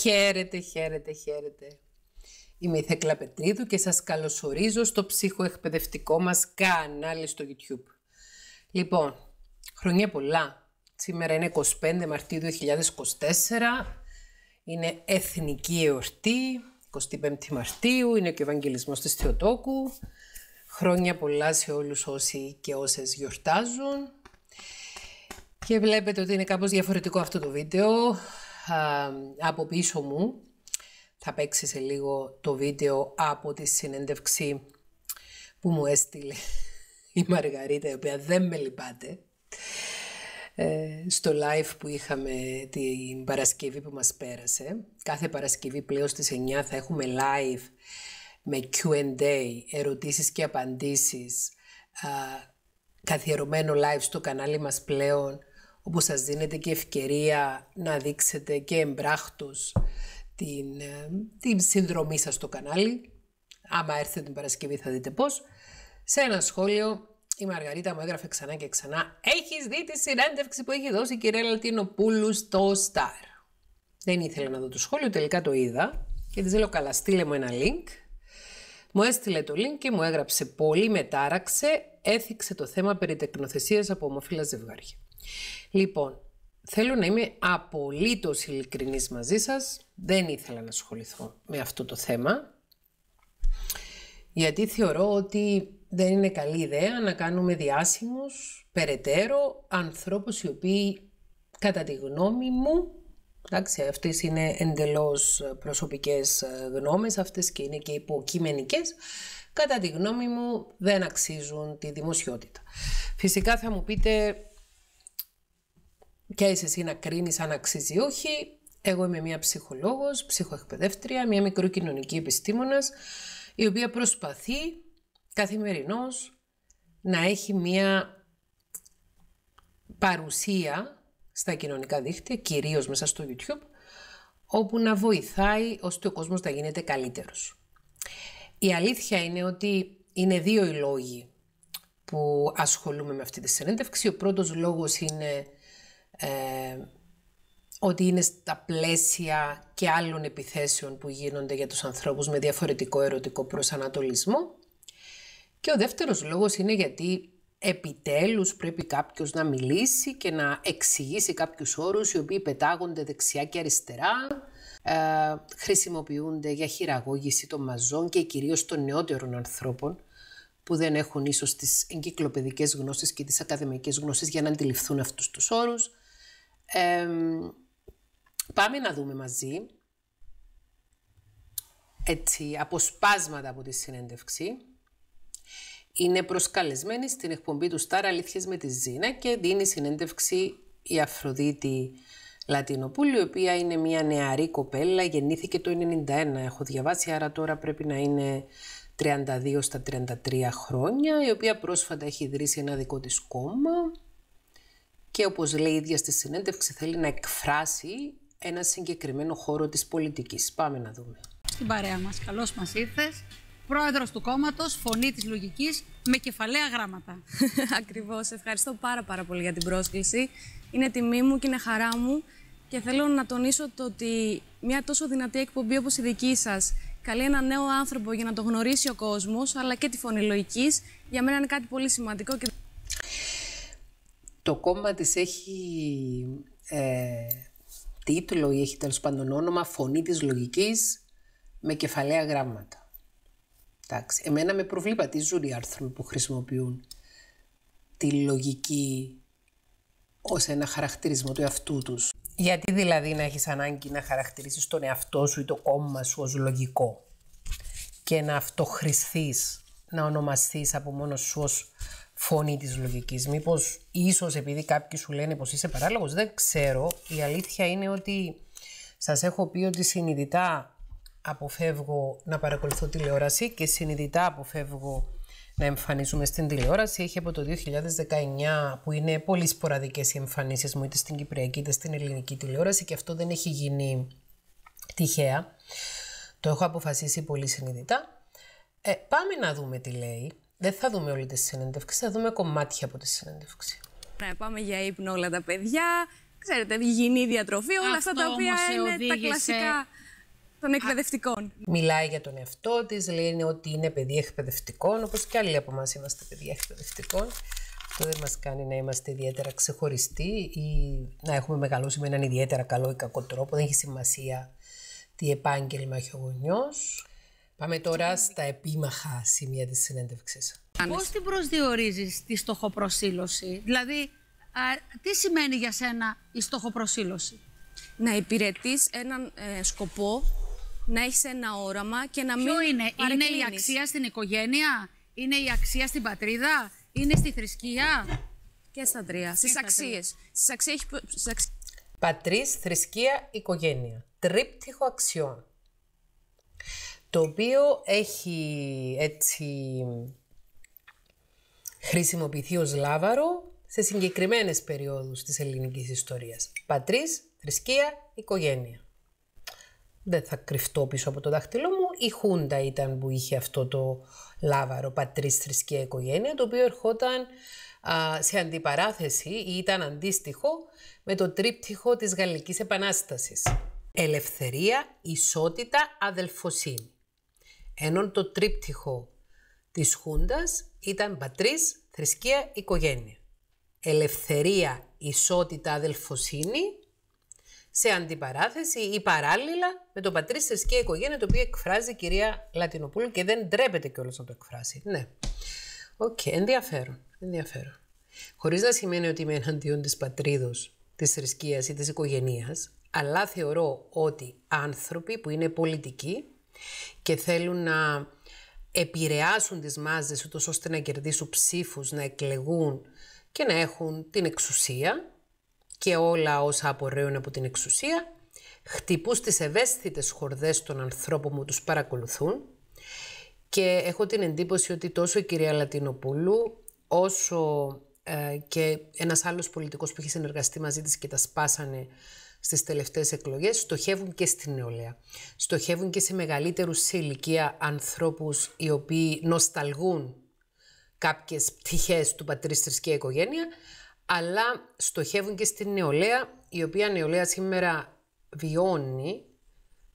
Χαίρετε, χαίρετε, χαίρετε. Είμαι η Θέκλα Πετρίδου και σας καλωσορίζω στο ψυχοεκπαιδευτικό μας κανάλι στο YouTube. Λοιπόν, χρονιά πολλά. Σήμερα είναι 25 Μαρτίου 2024. Είναι Εθνική Εορτή, 25 Μαρτίου. Είναι και ο Ευαγγελισμός της Θεοτόκου. Χρόνια πολλά σε όλους όσοι και όσες γιορτάζουν. Και βλέπετε ότι είναι κάπως διαφορετικό αυτό το βίντεο από πίσω μου. Θα παίξει σε λίγο το βίντεο από τη συνέντευξη που μου έστειλε η Μαργαρίτα, η οποία δεν με λυπάται, ε, στο live που είχαμε την Παρασκευή που μας πέρασε. Κάθε Παρασκευή πλέον στις 9 θα έχουμε live με Q&A, ερωτήσεις και απαντήσεις, καθιερωμένο live στο κανάλι μας πλέον όπου σας δίνεται και ευκαιρία να δείξετε και εμπράχτως την, ε, την συνδρομή σας στο κανάλι. Άμα έρθετε την Παρασκευή θα δείτε πώς. Σε ένα σχόλιο η Μαργαρίτα μου έγραφε ξανά και ξανά «Έχεις δει τη συνέντευξη που έχει δώσει η κυρία Λατινοπούλου στο Star». Δεν ήθελα να δω το σχόλιο, τελικά το είδα και της λέω «Καλά, στείλε μου ένα link». Μου έστειλε το link και μου έγραψε πολύ, μετάραξε έθιξε το θέμα περί τεκνοθεσίας από ομοφύλα ζευγάρια. Λοιπόν, θέλω να είμαι απολύτως ειλικρινής μαζί σας. Δεν ήθελα να ασχοληθώ με αυτό το θέμα. Γιατί θεωρώ ότι δεν είναι καλή ιδέα να κάνουμε διάσημους, περαιτέρω, ανθρώπους οι οποίοι, κατά τη γνώμη μου, εντάξει, αυτές είναι εντελώς προσωπικές ε, γνώμες, αυτές και είναι και υποκειμενικές, κατά τη γνώμη μου δεν αξίζουν τη δημοσιότητα. Φυσικά θα μου πείτε και είσαι εσύ να κρίνεις αν αξίζει ή όχι. Εγώ είμαι μια ψυχολόγος, ψυχοεκπαιδεύτρια, μια μικροκοινωνική επιστήμονας, η οποία προσπαθεί καθημερινώς να έχει μια παρουσία στα κοινωνικά δίχτυα... κυρίως μέσα στο YouTube, όπου να βοηθάει ώστε ο κόσμος να γίνεται καλύτερος. Η αλήθεια είναι ότι είναι δύο οι λόγοι που ασχολούμαι με αυτή τη συνέντευξη. Ο πρώτος λόγος είναι ε, ότι είναι στα πλαίσια και άλλων επιθέσεων που γίνονται για τους ανθρώπους με διαφορετικό ερωτικό προσανατολισμό. Και ο δεύτερος λόγος είναι γιατί επιτέλους πρέπει κάποιος να μιλήσει και να εξηγήσει κάποιους όρους οι οποίοι πετάγονται δεξιά και αριστερά, ε, χρησιμοποιούνται για χειραγώγηση των μαζών και κυρίως των νεότερων ανθρώπων που δεν έχουν ίσως τις εγκυκλοπαιδικές γνώσεις και τις ακαδημαϊκές γνώσεις για να αντιληφθούν αυτούς τους όρους πάμε να δούμε μαζί έτσι, αποσπάσματα από τη συνέντευξη. Είναι προσκαλεσμένη στην εκπομπή του Στάρα Αλήθειες με τη Ζήνα και δίνει συνέντευξη η Αφροδίτη Λατινοπούλη, η οποία είναι μια νεαρή κοπέλα, γεννήθηκε το 1991, έχω διαβάσει, άρα τώρα πρέπει να είναι 32 στα 33 χρόνια, η οποία πρόσφατα έχει ιδρύσει ένα δικό της κόμμα και όπως λέει η ίδια στη συνέντευξη θέλει να εκφράσει ένα συγκεκριμένο χώρο της πολιτικής. Πάμε να δούμε. Στην παρέα μας, καλώς μας ήρθες. Πρόεδρος του κόμματος, φωνή της λογικής, με κεφαλαία γράμματα. Ακριβώς, ευχαριστώ πάρα πάρα πολύ για την πρόσκληση. Είναι τιμή μου και είναι χαρά μου και θέλω να τονίσω το ότι μια τόσο δυνατή εκπομπή όπως η δική σας καλεί έναν νέο άνθρωπο για να το γνωρίσει ο κόσμος, αλλά και τη φωνή λογικής, για μένα είναι κάτι πολύ σημαντικό και το κόμμα της έχει ε, τίτλο ή έχει τέλος πάντων όνομα «Φωνή της λογικής» με κεφαλαία γράμματα. Εντάξει, εμένα με προβλήματίζουν οι άρθροι που χρησιμοποιούν τη λογική ως ένα χαρακτηρισμό του εαυτού τους. Γιατί δηλαδή να έχεις ανάγκη να χαρακτηρίσεις τον εαυτό σου ή το κόμμα σου ως λογικό και να αυτοχρηστείς, να ονομαστείς από μόνος σου ως φωνή της λογικής. Μήπως ίσως επειδή κάποιοι σου λένε πως είσαι παράλογος, δεν ξέρω. Η αλήθεια είναι ότι σας έχω πει ότι συνειδητά αποφεύγω να παρακολουθώ τηλεόραση και συνειδητά αποφεύγω να εμφανίζουμε στην τηλεόραση. Έχει από το 2019 που είναι πολύ σποραδικές οι εμφανίσεις μου είτε στην Κυπριακή είτε στην ελληνική τηλεόραση και αυτό δεν έχει γίνει τυχαία. Το έχω αποφασίσει πολύ συνειδητά. Ε, πάμε να δούμε τι λέει δεν θα δούμε όλη τη συνέντευξη, θα δούμε κομμάτια από τη συνέντευξη. Ναι, πάμε για ύπνο όλα τα παιδιά, ξέρετε, υγιεινή διατροφή, όλα Αυτό αυτά τα οποία είναι τα κλασικά των εκπαιδευτικών. Μιλάει για τον εαυτό της, λέει ότι είναι παιδί εκπαιδευτικών, όπως και άλλοι από εμάς είμαστε παιδιά εκπαιδευτικών. Αυτό δεν μας κάνει να είμαστε ιδιαίτερα ξεχωριστοί ή να έχουμε μεγαλώσει με έναν ιδιαίτερα καλό ή κακό τρόπο. Δεν έχει σημασία τι επάγγελμα έχει ο γονιός. Πάμε τώρα στα επίμαχα σημεία της συνέντευξης. Πώς την προσδιορίζεις τη στοχοπροσύλωση, δηλαδή τι σημαίνει για σένα η στοχοπροσύλωση. Να υπηρετείς έναν ε, σκοπό, να έχεις ένα όραμα και να Ποιο μην είναι, είναι η αξία στην οικογένεια, είναι η αξία στην πατρίδα, είναι στη θρησκεία. Και στα τρία, Στι αξίες. Στις αξίες... Πατρίς, θρησκεία, οικογένεια. Τρίπτυχο αξιών το οποίο έχει έτσι χρησιμοποιηθεί ως λάβαρο σε συγκεκριμένες περιόδους της ελληνικής ιστορίας. Πατρίς, θρησκεία, οικογένεια. Δεν θα κρυφτώ πίσω από το δάχτυλό μου. Η Χούντα ήταν που είχε αυτό το λάβαρο, πατρίς, θρησκεία, οικογένεια, το οποίο ερχόταν σε αντιπαράθεση ή ήταν αντίστοιχο με το τρίπτυχο της Γαλλικής Επανάστασης. Ελευθερία, ισότητα, αδελφοσύνη ενώ το τρίπτυχο της Χούντας ήταν πατρίς, θρησκεία, οικογένεια. Ελευθερία, ισότητα, αδελφοσύνη, σε αντιπαράθεση ή παράλληλα με το πατρίς, θρησκεία, οικογένεια, το οποίο εκφράζει η κυρία Λατινοπούλου και δεν ντρέπεται κιόλας να το εκφράσει. Ναι. Οκ, okay, ενδιαφέρον, ενδιαφέρον. Χωρίς να σημαίνει ότι είμαι εναντίον της πατρίδος, της θρησκείας ή της οικογένειας, αλλά θεωρώ ότι άνθρωποι που είναι πολιτικοί και θέλουν να επηρεάσουν τις μάζες ούτως ώστε να κερδίσουν ψήφους, να εκλεγούν και να έχουν την εξουσία και όλα όσα απορρέουν από την εξουσία, χτυπούν στις ευαίσθητες χορδές των ανθρώπων που τους παρακολουθούν και έχω την εντύπωση ότι τόσο η κυρία Λατινοπούλου όσο ε, και ένας άλλος πολιτικός που είχε συνεργαστεί μαζί της και τα σπάσανε στις τελευταίες εκλογές στοχεύουν και στην νεολαία. Στοχεύουν και σε μεγαλύτερους σε ηλικία ανθρώπους οι οποίοι νοσταλγούν κάποιες πτυχές του πατρίς και οικογένεια, αλλά στοχεύουν και στην νεολαία, η οποία νεολαία σήμερα βιώνει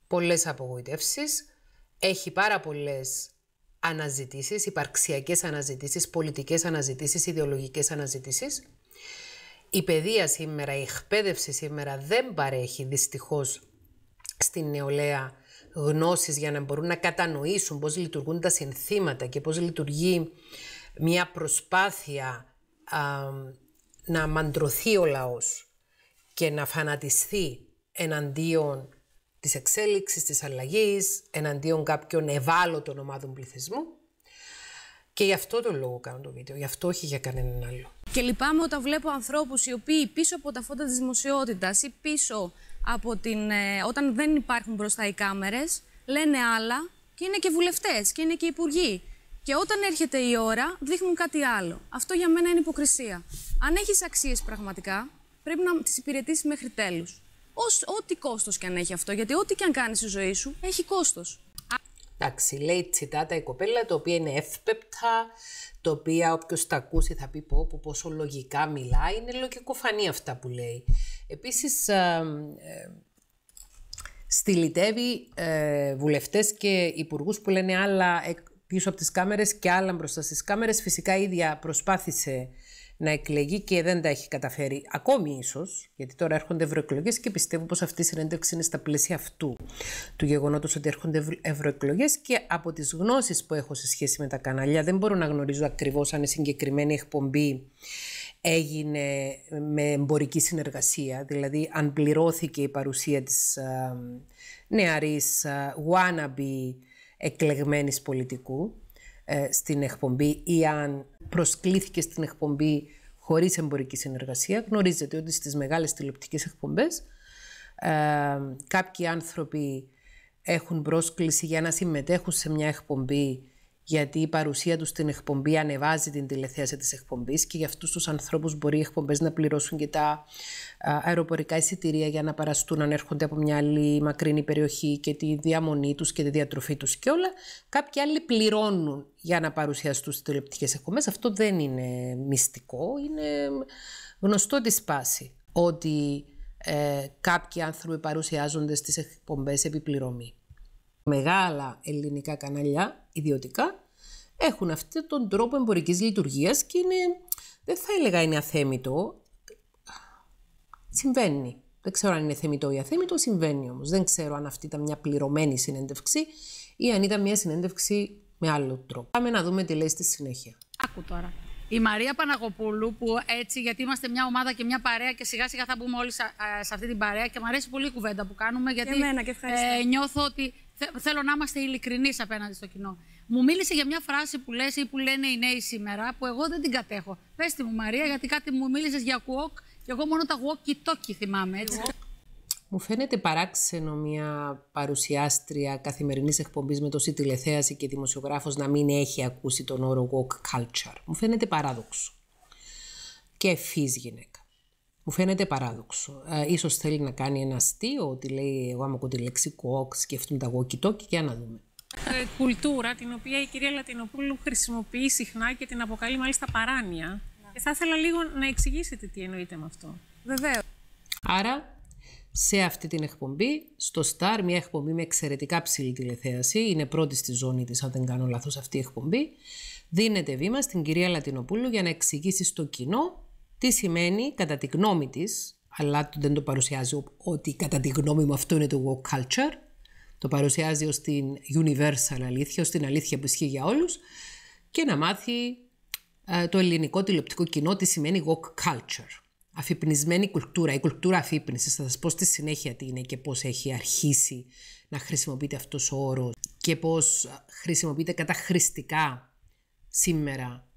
πολλές απογοητεύσεις, έχει πάρα πολλές αναζητήσεις, υπαρξιακές αναζητήσεις, πολιτικές αναζητήσεις, ιδεολογικές αναζητήσεις η παιδεία σήμερα, η εκπαίδευση σήμερα δεν παρέχει δυστυχώς στην νεολαία γνώσεις για να μπορούν να κατανοήσουν πώς λειτουργούν τα συνθήματα και πώς λειτουργεί μια προσπάθεια να μαντρωθεί ο λαός και να φανατιστεί εναντίον της εξέλιξης, της αλλαγής, εναντίον κάποιων ευάλωτων ομάδων πληθυσμού. Και γι' αυτό τον λόγο κάνω το βίντεο, γι' αυτό όχι για κανέναν άλλο. Και λυπάμαι όταν βλέπω ανθρώπους οι οποίοι πίσω από τα φώτα της δημοσιότητας ή πίσω από την... Ε, όταν δεν υπάρχουν μπροστά οι κάμερες, λένε άλλα και είναι και βουλευτές και είναι και υπουργοί. Και όταν έρχεται η ώρα, δείχνουν κάτι άλλο. Αυτό για μένα είναι υποκρισία. Αν έχεις αξίες πραγματικά, πρέπει να τις υπηρετήσεις μέχρι τέλους. ό,τι κόστος και αν έχει αυτό, γιατί ό,τι και αν κάνεις στη ζωή σου, έχει κόστος. Εντάξει, λέει τσιτάτα η κοπέλα, τα οποία είναι εύπεπτα, τα οποία όποιος τα ακούσει θα πει πω, πω πόσο λογικά μιλάει, είναι λογικοφανή αυτά που λέει. Επίσης, ε, ε, στυλιτεύει ε, βουλευτές και υπουργούς που λένε άλλα πίσω από τις κάμερες και άλλα μπροστά στις κάμερες. Φυσικά ίδια προσπάθησε να εκλεγεί και δεν τα έχει καταφέρει ακόμη ίσως, γιατί τώρα έρχονται ευρωεκλογές και πιστεύω πως αυτή η συνέντευξη είναι στα πλαίσια αυτού του γεγονότος ότι έρχονται ευρωεκλογές και από τις γνώσεις που έχω σε σχέση με τα κανάλια δεν μπορώ να γνωρίζω ακριβώς αν η συγκεκριμένη εκπομπή έγινε με εμπορική συνεργασία, δηλαδή αν πληρώθηκε η παρουσία της ε, νεαρής ε, wannabe εκλεγμένης πολιτικού ε, στην εκπομπή ή αν προσκλήθηκε στην εκπομπή χωρίς εμπορική συνεργασία. Γνωρίζετε ότι στις μεγάλες τηλεοπτικές εκπομπές ε, κάποιοι άνθρωποι έχουν πρόσκληση για να συμμετέχουν σε μια εκπομπή γιατί η παρουσία τους στην εκπομπή ανεβάζει την τηλεθέαση της εκπομπής και για αυτούς τους ανθρώπους μπορεί οι εκπομπές να πληρώσουν και τα αεροπορικά εισιτήρια για να παραστούν αν έρχονται από μια άλλη μακρινή περιοχή και τη διαμονή τους και τη διατροφή τους και όλα. Κάποιοι άλλοι πληρώνουν για να παρουσιαστούν στις τηλεοπτικές εκπομπές. Αυτό δεν είναι μυστικό, είναι γνωστό τη σπάση ότι ε, κάποιοι άνθρωποι παρουσιάζονται στις εκπομπές επιπληρωμή. Μεγάλα ελληνικά κανάλια ιδιωτικά έχουν αυτόν τον τρόπο εμπορικής λειτουργίας και είναι, δεν θα έλεγα είναι αθέμητο, συμβαίνει. Δεν ξέρω αν είναι θεμητό ή αθέμητο, συμβαίνει όμως. Δεν ξέρω αν αυτή ήταν μια πληρωμένη συνέντευξη ή αν ήταν μια συνέντευξη με άλλο τρόπο. Πάμε να δούμε τι λέει στη συνέχεια. Άκου τώρα. Η Μαρία Παναγοπούλου, που έτσι, γιατί είμαστε μια ομάδα και μια παρέα και σιγά σιγά θα μπούμε όλοι σε ε, αυτή την παρέα και μου αρέσει πολύ η κουβέντα που κάνουμε. Γιατί εμένα, και ε, νιώθω ότι θέλω να είμαστε ειλικρινείς απέναντι στο κοινό. Μου μίλησε για μια φράση που λες ή που λένε οι νέοι σήμερα, που εγώ δεν την κατέχω. Πες τη μου, Μαρία, γιατί κάτι μου μίλησες για κουόκ και εγώ μόνο τα walkie talkie θυμάμαι, έτσι. Μου φαίνεται παράξενο μια παρουσιάστρια καθημερινής εκπομπής με τόση τηλεθέαση και δημοσιογράφος να μην έχει ακούσει τον όρο walk culture. Μου φαίνεται παράδοξο. Και ευφύ γυναίκα. Μου φαίνεται παράδοξο. Ε, ίσως θέλει να κάνει ένα αστείο ότι λέει εγώ άμα ακούω τη λέξη κοκ σκεφτούν τα γοκιτό και για να δούμε. Ε, κουλτούρα την οποία η κυρία Λατινοπούλου χρησιμοποιεί συχνά και την αποκαλεί μάλιστα παράνοια. Ναι. Και θα ήθελα λίγο να εξηγήσετε τι εννοείται με αυτό. Βεβαίως. Άρα, σε αυτή την εκπομπή, στο Star, μια εκπομπή με εξαιρετικά ψηλή τηλεθέαση, είναι πρώτη στη ζώνη της, αν δεν κάνω λάθος αυτή η εκπομπή, δίνεται βήμα στην κυρία Λατινοπούλου για να εξηγήσει στο κοινό τι σημαίνει, κατά τη γνώμη της, αλλά δεν το παρουσιάζει ότι κατά τη γνώμη μου αυτό είναι το woke culture, το παρουσιάζει ως την universal αλήθεια, ως την αλήθεια που ισχύει για όλους, και να μάθει ε, το ελληνικό τηλεοπτικό κοινό τι σημαίνει woke culture. Αφυπνισμένη κουλτούρα, η κουλτούρα αφύπνισης. Θα σας πω στη συνέχεια τι είναι και πώς έχει αρχίσει να χρησιμοποιείται αυτός ο όρος και πώς χρησιμοποιείται καταχρηστικά σήμερα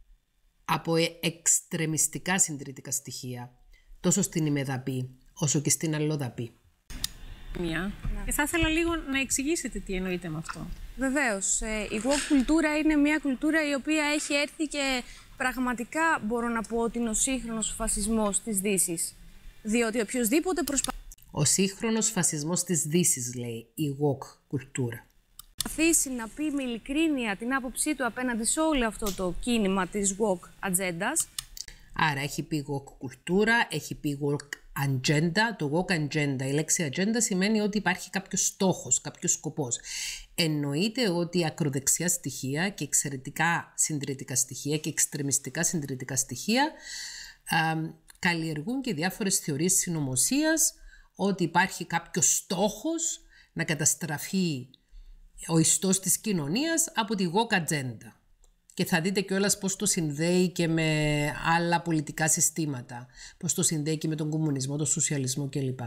από ε, εξτρεμιστικά συντηρητικά στοιχεία, τόσο στην ημεδαπή όσο και στην αλλοδαπή. Μια. Και θα ήθελα λίγο να εξηγήσετε τι εννοείται με αυτό. Βεβαίως. Ε, η woke κουλτούρα είναι μια κουλτούρα η οποία έχει έρθει και πραγματικά μπορώ να πω ότι είναι ο σύγχρονος φασισμός της Δύσης. Διότι οποιοδήποτε προσπαθεί. Ο σύγχρονος φασισμός της Δύσης, λέει η woke κουλτούρα προσπαθήσει να πει με ειλικρίνεια την άποψή του απέναντι σε όλο αυτό το κίνημα της walk agenda. Άρα έχει πει walk κουλτούρα, έχει πει walk agenda. Το walk agenda, η λέξη agenda σημαίνει ότι υπάρχει κάποιος στόχος, κάποιος σκοπός. Εννοείται ότι ακροδεξιά στοιχεία και εξαιρετικά συντηρητικά στοιχεία και εξτρεμιστικά συντηρητικά στοιχεία α, καλλιεργούν και διάφορες θεωρίες συνωμοσίας ότι υπάρχει κάποιος στόχος να καταστραφεί ο ιστός της κοινωνίας από τη woke agenda. Και θα δείτε κιόλας πώς το συνδέει και με άλλα πολιτικά συστήματα. Πώς το συνδέει και με τον κομμουνισμό, τον σοσιαλισμό κλπ.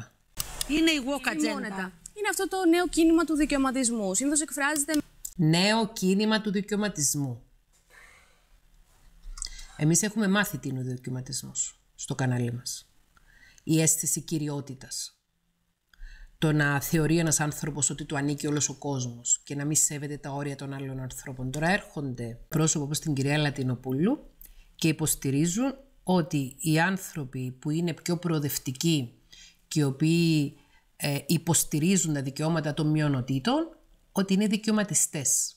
Είναι η woke agenda. Είναι αυτό το νέο κίνημα του δικαιωματισμού. Συνήθως εκφράζεται... Νέο κίνημα του δικαιωματισμού. Εμείς έχουμε μάθει τι είναι ο δικαιωματισμός στο κανάλι μας. Η αίσθηση κυριότητας το να θεωρεί ένας άνθρωπος ότι του ανήκει όλος ο κόσμος και να μην σέβεται τα όρια των άλλων ανθρώπων. Τώρα έρχονται πρόσωπα όπως την κυρία Λατινοπούλου και υποστηρίζουν ότι οι άνθρωποι που είναι πιο προοδευτικοί και οι οποίοι ε, υποστηρίζουν τα δικαιώματα των μειονοτήτων, ότι είναι δικαιωματιστές.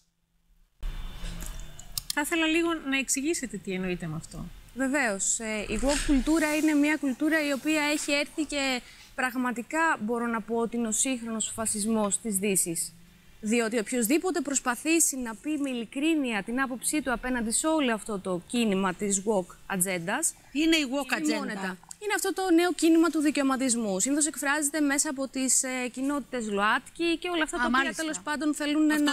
Θα ήθελα λίγο να εξηγήσετε τι εννοείτε με αυτό. Βεβαίως. Ε, η woke κουλτούρα είναι μια κουλτούρα η οποία έχει έρθει και πραγματικά μπορώ να πω ότι είναι ο σύγχρονος φασισμός της Δύσης. Διότι οποιοδήποτε προσπαθήσει να πει με ειλικρίνεια την άποψή του απέναντι σε όλο αυτό το κίνημα της walk ατζέντας. Είναι η walk agenda. Είναι αυτό το νέο κίνημα του δικαιωματισμού. Συνήθως εκφράζεται μέσα από τις ε, κοινότητες ΛΟΑΤΚΙ και όλα αυτά Α, τα οποία τέλος πάντων θέλουν να, να,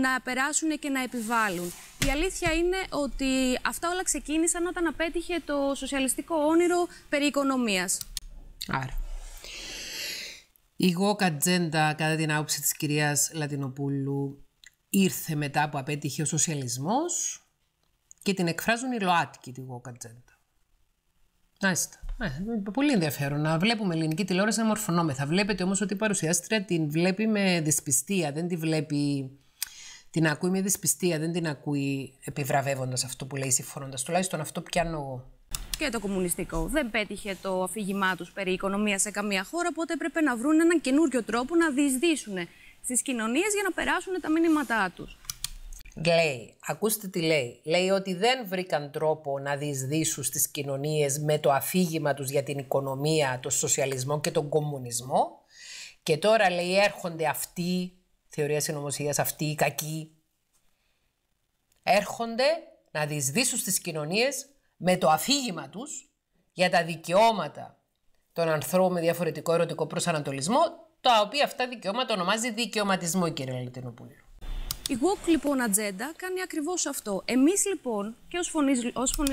να περάσουν και να επιβάλλουν. Η αλήθεια είναι ότι αυτά όλα ξεκίνησαν όταν απέτυχε το σοσιαλιστικό όνειρο περί οικονομίας. Άρα. Η γόκα ατζέντα, κατά την άποψη της κυρίας Λατινοπούλου, ήρθε μετά που απέτυχε ο σοσιαλισμός και την εκφράζουν οι ΛΟΑΤΚΙ τη γόκα ατζέντα. Μάλιστα. Ε, πολύ ενδιαφέρον να βλέπουμε ελληνική τηλεόραση να μορφωνόμεθα. Βλέπετε όμως ότι η παρουσιάστρια την βλέπει με δυσπιστία, δεν τη βλέπει... Την ακούει με δυσπιστία, δεν την ακούει επιβραβεύοντας αυτό που λέει, συμφωνώντας. Τουλάχιστον αυτό πιάνω εγώ και το κομμουνιστικό. Δεν πέτυχε το αφήγημά τους περί οικονομίας σε καμία χώρα, οπότε έπρεπε να βρουν έναν καινούριο τρόπο να διεισδύσουν στις κοινωνίες για να περάσουν τα μήνυματά τους. Λέει, ακούστε τι λέει. Λέει ότι δεν βρήκαν τρόπο να διεισδύσουν στις κοινωνίες με το αφήγημα τους για την οικονομία, τον σοσιαλισμό και τον κομμουνισμό. Και τώρα λέει έρχονται αυτοί, θεωρία συνωμοσίας, αυτοί οι κακοί. Έρχονται να διεισδύσουν στις κοινωνίες με το αφήγημα τους για τα δικαιώματα των ανθρώπων με διαφορετικό ερωτικό προσανατολισμό, τα οποία αυτά δικαιώματα ονομάζει δικαιωματισμό, κύριε Λετινοπούλου. Η WOC λοιπόν ατζέντα κάνει ακριβώς αυτό. Εμείς λοιπόν και ως φωνής... φωνή...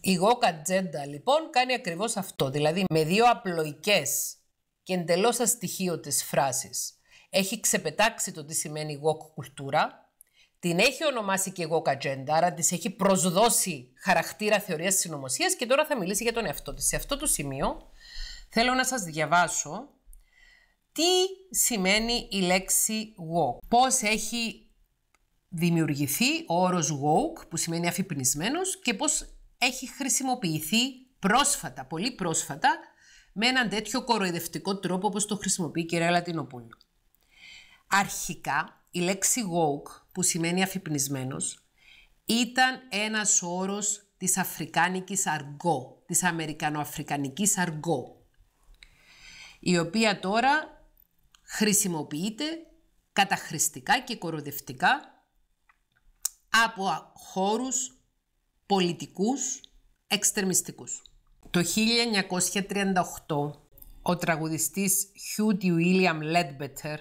Η WOC ατζέντα λοιπόν κάνει ακριβώς αυτό, δηλαδή με δύο απλοϊκές και εντελώς αστοιχείωτες φράσεις. Έχει ξεπετάξει το τι σημαίνει WOC κουλτούρα, την έχει ονομάσει και εγώ κατζέντα, άρα της έχει προσδώσει χαρακτήρα θεωρίας συνωμοσίας και τώρα θα μιλήσει για τον εαυτό της. Σε αυτό το σημείο θέλω να σας διαβάσω τι σημαίνει η λέξη woke. Πώς έχει δημιουργηθεί ο όρος woke, που σημαίνει αφυπνισμένος, και πώς έχει χρησιμοποιηθεί πρόσφατα, πολύ πρόσφατα, με έναν τέτοιο κοροϊδευτικό τρόπο όπως το χρησιμοποιεί η κυρία Λατινοπούλου. Αρχικά, η λέξη woke που σημαίνει αφυπνισμένος, ήταν ένας όρος της Αφρικάνικης αργό, της Αμερικανοαφρικανικής αργό, η οποία τώρα χρησιμοποιείται καταχρηστικά και κοροδευτικά από χώρους πολιτικούς εξτρεμιστικούς. Το 1938 ο τραγουδιστής Hugh William Ledbetter,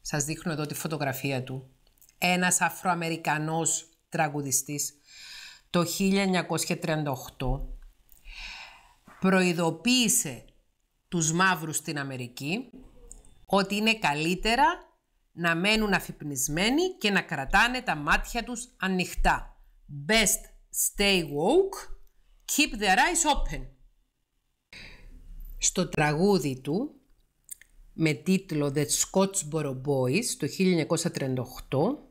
σας δείχνω εδώ τη φωτογραφία του, ένας Αφροαμερικανός τραγουδιστής το 1938 προειδοποίησε τους μαύρους στην Αμερική ότι είναι καλύτερα να μένουν αφυπνισμένοι και να κρατάνε τα μάτια τους ανοιχτά. Best stay woke, keep their eyes open. Στο τραγούδι του με τίτλο The Scottsboro Boys το 1938